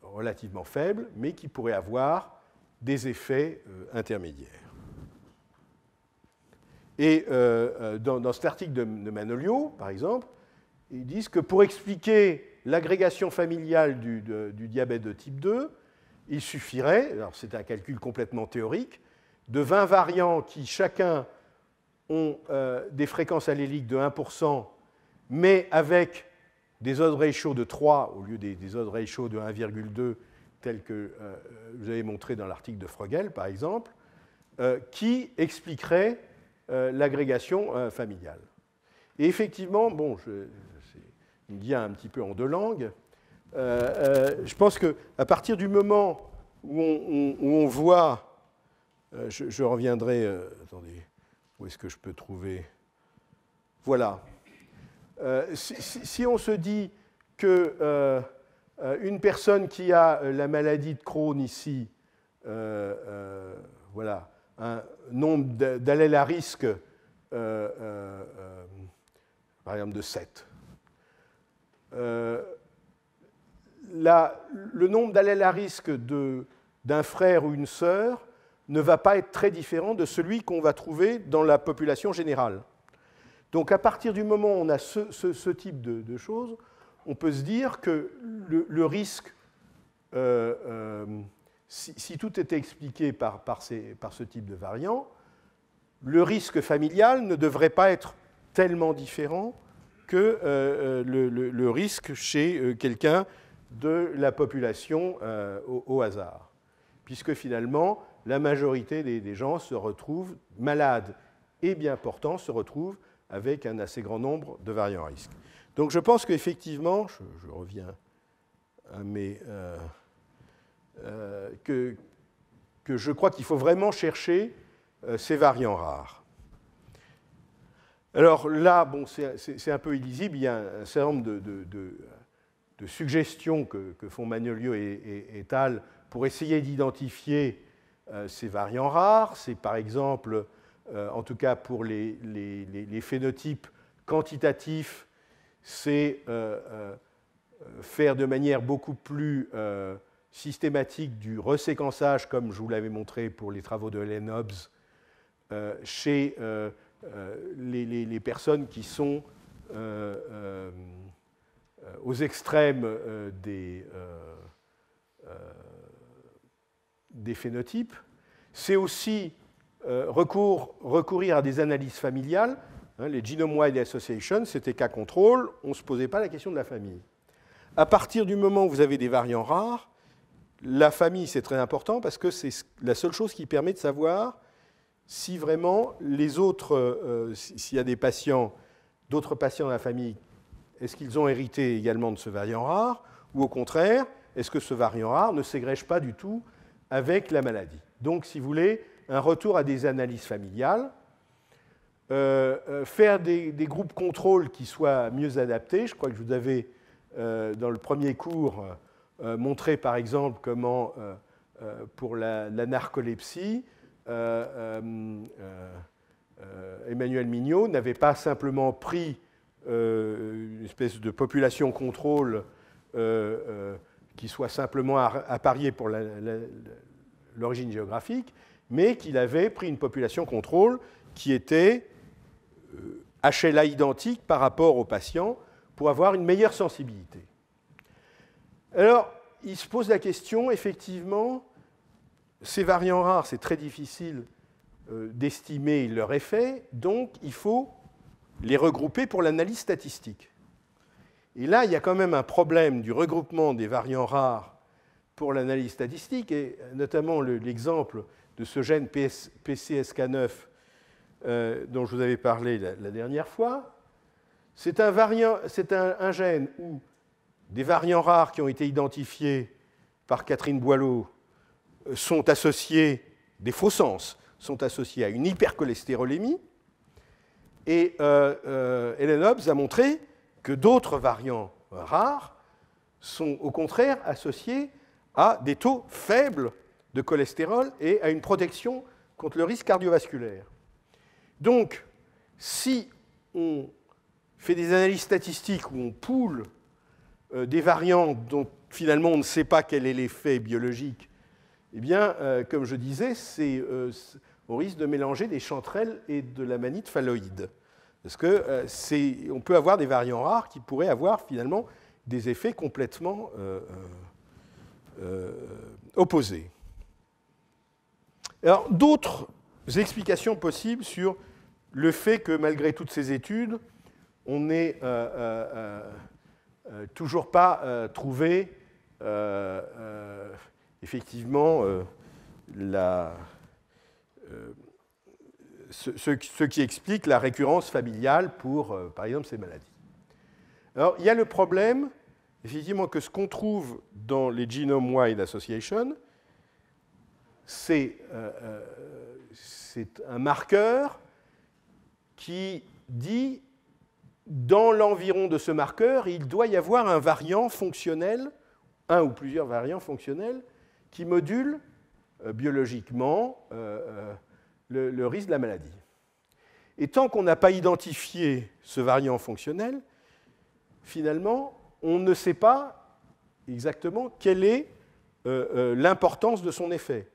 relativement faible, mais qui pourraient avoir des effets euh, intermédiaires. Et euh, euh, dans, cet article de, Manolio, par exemple, ils disent que pour expliquer l'agrégation familiale du, diabète de type 2, il suffirait, alors c'est un calcul complètement théorique, de 20 variants qui chacun ont des fréquences alléliques de 1%, mais avec des odds ratios de 3 au lieu des, des odds ratios de 1,2 telles que euh, vous avez montré dans l'article de Frogel, par exemple, euh, qui expliquerait euh, l'agrégation familiale. Et effectivement, bon, je, une dit un petit peu en deux langues, je pense qu'à partir du moment où on, voit, je, reviendrai, attendez, où est-ce que je peux trouver Voilà. si, on se dit que euh, une personne qui a euh, la maladie de Crohn ici, euh, voilà, un nombre d'allèles à risque, par exemple de 7. le nombre d'allèles à risque d'un frère ou une sœur ne va pas être très différent de celui qu'on va trouver dans la population générale. Donc à partir du moment où on a ce, type de choses, on peut se dire que le, risque, euh, euh, si, tout était expliqué par, ce type de variant, le risque familial ne devrait pas être tellement différent que euh, le, risque chez quelqu'un de la population au, hasard, puisque finalement, la majorité des, gens se retrouvent malades et bien portants, se retrouvent avec un assez grand nombre de variants à risque. Donc je pense qu'effectivement, je, reviens à mes... Euh, euh, que, je crois qu'il faut vraiment chercher euh, ces variants rares. Alors là, bon, c'est un peu illisible, il y a un, certain nombre de, suggestions que, font Magnolio et, et, pour essayer d'identifier ces variants rares. C'est par exemple, en tout cas pour les phénotypes quantitatifs, c'est euh, euh, faire de manière beaucoup plus euh, systématique du reséquençage, comme je vous l'avais montré pour les travaux de Helen Hobbs, chez les, personnes qui sont aux extrêmes des, phénotypes. C'est aussi recourir à des analyses familiales. Hein, les Genome-Wide Association, c'était cas contrôle, on ne se posait pas la question de la famille. À partir du moment où vous avez des variants rares, la famille, c'est très important parce que c'est la seule chose qui permet de savoir si vraiment les autres, euh, s'il y a des patients, d'autres patients dans la famille, est-ce qu'ils ont hérité également de ce variant rare ou au contraire, est-ce que ce variant rare ne s'égrège pas du tout avec la maladie Donc, si vous voulez, un retour à des analyses familiales euh, euh, faire des, groupes contrôle qui soient mieux adaptés. Je crois que je vous avais, euh, dans le premier cours, montré par exemple comment, pour la, la narcolepsie, Emmanuel Mignot n'avait pas simplement pris une espèce de population contrôle qui soit simplement appariée pour l'origine géographique, mais qu'il avait pris une population contrôle qui était HLA euh, identique par rapport au patient pour avoir une meilleure sensibilité. Alors, il se pose la question, effectivement, ces variants rares, c'est très difficile euh, d'estimer leur effet, donc il faut les regrouper pour l'analyse statistique. Et là, il y a quand même un problème du regroupement des variants rares pour l'analyse statistique, et notamment l'exemple de ce gène PCSK9 euh, dont je vous avais parlé la, dernière fois, c'est un, gène où des variants rares qui ont été identifiés par Catherine Boileau euh, sont associés, des faux sens, sont associés à une hypercholestérolémie. Et euh, Helen euh, a montré que d'autres variants rares sont au contraire associés à des taux faibles de cholestérol et à une protection contre le risque cardiovasculaire. Donc, si on fait des analyses statistiques où on poule euh, des variants dont finalement on ne sait pas quel est l'effet biologique, eh bien, euh, comme je disais, on euh, risque de mélanger des chanterelles et de la manite phalloïde. Parce que on peut avoir des variants rares qui pourraient avoir finalement des effets complètement opposés. Alors, d'autres explications possibles sur le fait que malgré toutes ces études, on n'ait euh, euh, euh, toujours pas trouvé effectivement ce, qui explique la récurrence familiale pour, par exemple, ces maladies. Alors, il y a le problème, effectivement, que ce qu'on trouve dans les Genome Wide Association, c'est un marqueur qui dit dans l'environ de ce marqueur, il doit y avoir un variant fonctionnel, un ou plusieurs variants fonctionnels, qui modulent euh, biologiquement euh, euh, le, risque de la maladie. Et tant qu'on n'a pas identifié ce variant fonctionnel, finalement, on ne sait pas exactement quelle est l'importance de son effet.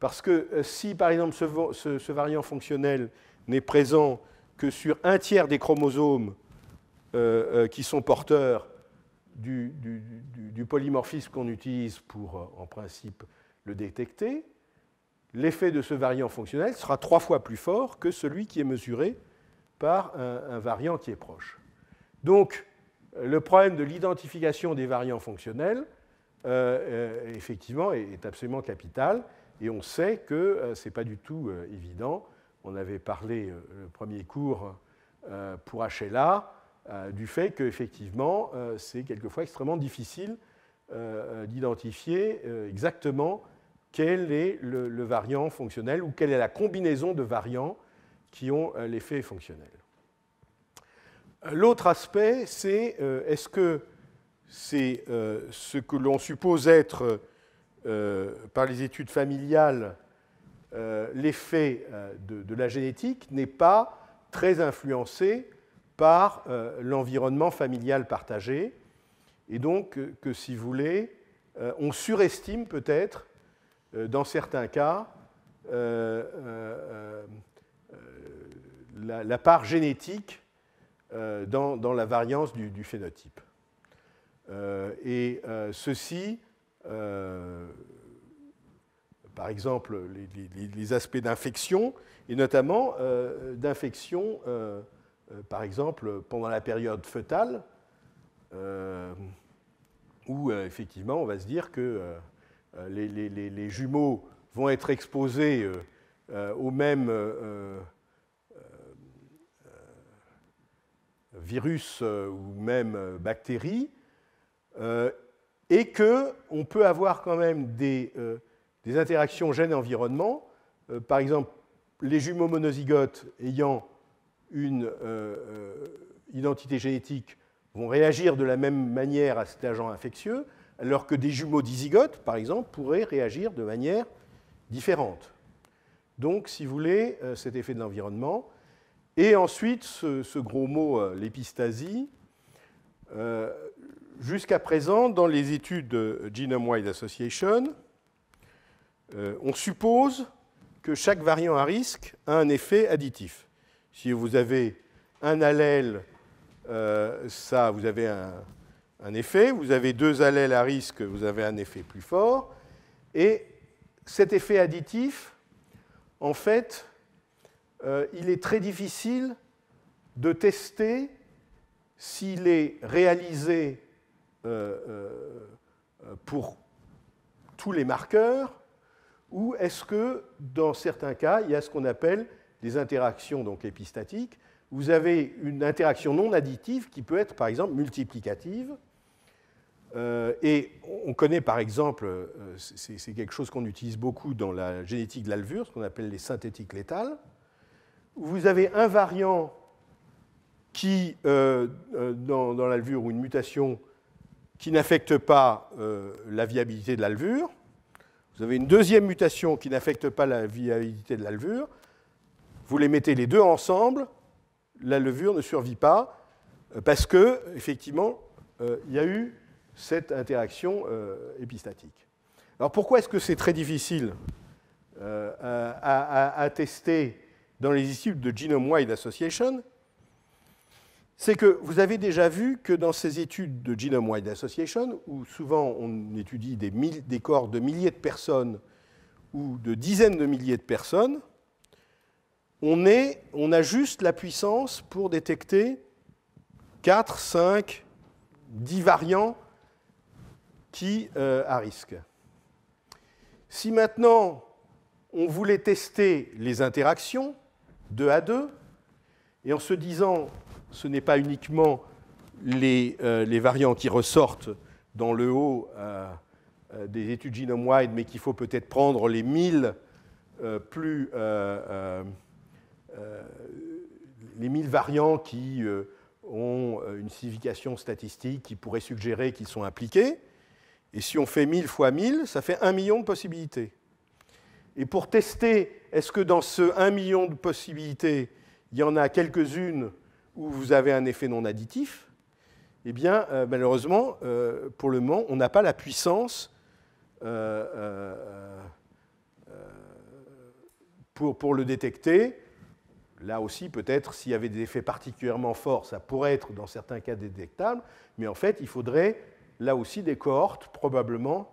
Parce que si, par exemple, ce variant fonctionnel n'est présent que sur un tiers des chromosomes euh, euh, qui sont porteurs du, polymorphisme qu'on utilise pour, euh, en principe, le détecter, l'effet de ce variant fonctionnel sera trois fois plus fort que celui qui est mesuré par un, variant qui est proche. Donc, le problème de l'identification des variants fonctionnels, effectivement, est, absolument capital, et on sait que ce n'est pas du tout évident on avait parlé euh, le premier cours euh, pour HLA, euh, du fait qu'effectivement, c'est quelquefois extrêmement difficile d'identifier exactement quel est le, le, variant fonctionnel ou quelle est la combinaison de variants qui ont l'effet fonctionnel. L'autre aspect, c'est est-ce que c'est ce que l'on suppose être, par les études familiales, euh, l'effet euh, de, la génétique n'est pas très influencé par euh, l'environnement familial partagé, et donc que, si vous voulez, on surestime peut-être, dans certains cas, la, part génétique dans, la variance du, phénotype. et ceci par exemple les, aspects d'infection, et notamment euh, d'infection, euh, euh, par exemple, pendant la période fœtale, où effectivement on va se dire que les, jumeaux vont être exposés au même virus ou même bactéries, et qu'on peut avoir quand même des des interactions gènes-environnement, euh, par exemple les jumeaux monozygotes ayant une identité euh, euh, génétique vont réagir de la même manière à cet agent infectieux, alors que des jumeaux dizygotes, par exemple, pourraient réagir de manière différente. Donc, si vous voulez, cet effet de l'environnement. Et ensuite, ce, gros mot, l'épistasie, jusqu'à présent, dans les études de Genome Wide Association, euh, on suppose que chaque variant à risque a un effet additif. Si vous avez un allèle, euh, ça, vous avez un, effet. Vous avez deux allèles à risque, vous avez un effet plus fort. Et cet effet additif, en fait, euh, il est très difficile de tester s'il est réalisé pour tous les marqueurs ou est-ce que, dans certains cas, il y a ce qu'on appelle des interactions donc épistatiques Vous avez une interaction non additive qui peut être, par exemple, multiplicative. Euh, et on connaît, par exemple, euh, c'est quelque chose qu'on utilise beaucoup dans la génétique de l'alvure, ce qu'on appelle les synthétiques létales. Vous avez un variant qui, euh, dans, dans l'alvure, ou une mutation qui n'affecte pas la viabilité de l'alvure, vous avez une deuxième mutation qui n'affecte pas la viabilité de la levure. Vous les mettez les deux ensemble, la levure ne survit pas euh, parce que, effectivement, euh, il y a eu cette interaction euh, épistatique. Alors pourquoi est-ce que c'est très difficile à, à, tester dans les issues de Genome Wide Association c'est que vous avez déjà vu que dans ces études de Genome Wide Association, où souvent on étudie des, corps de milliers de personnes ou de dizaines de milliers de personnes, on, a juste la puissance pour détecter 4, 5, 10 variants qui euh, à risque. Si maintenant on voulait tester les interactions, deux à deux, et en se disant ce n'est pas uniquement euh, les, variants qui ressortent dans le haut euh, euh, des études genome-wide, mais qu'il faut peut-être prendre les 1000 plus les 1000 variants qui ont une signification statistique qui pourrait suggérer qu'ils sont impliqués. Et si on fait 1000 fois 1000, ça fait 1 million de possibilités. Et pour tester, est-ce que dans ce 1 million de possibilités, il y en a quelques-unes où vous avez un effet non additif, eh bien, euh, malheureusement, euh, pour le moment, on n'a pas la puissance euh, pour, pour, le détecter. Là aussi, peut-être, s'il y avait des effets particulièrement forts, ça pourrait être dans certains cas détectable, mais en fait, il faudrait là aussi des cohortes probablement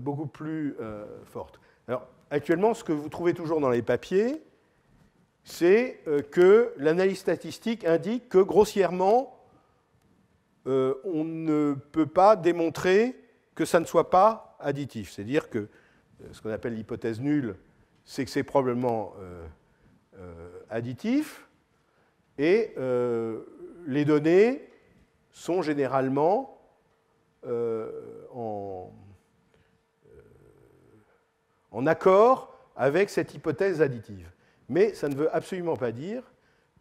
beaucoup plus fortes. Alors, actuellement, ce que vous trouvez toujours dans les papiers, c'est euh, que l'analyse statistique indique que grossièrement, euh, on ne peut pas démontrer que ça ne soit pas additif. C'est-à-dire que euh, ce qu'on appelle l'hypothèse nulle, c'est que c'est probablement additif, et les données sont généralement en accord avec cette hypothèse additive mais ça ne veut absolument pas dire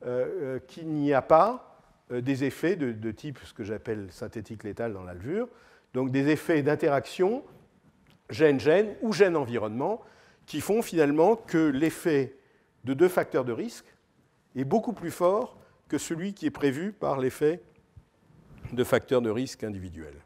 euh, euh, qu'il n'y a pas euh, des effets de, type ce que j'appelle synthétique létale dans l'alvure, donc des effets d'interaction gène-gène ou gène-environnement qui font finalement que l'effet de deux facteurs de risque est beaucoup plus fort que celui qui est prévu par l'effet de facteurs de risque individuels.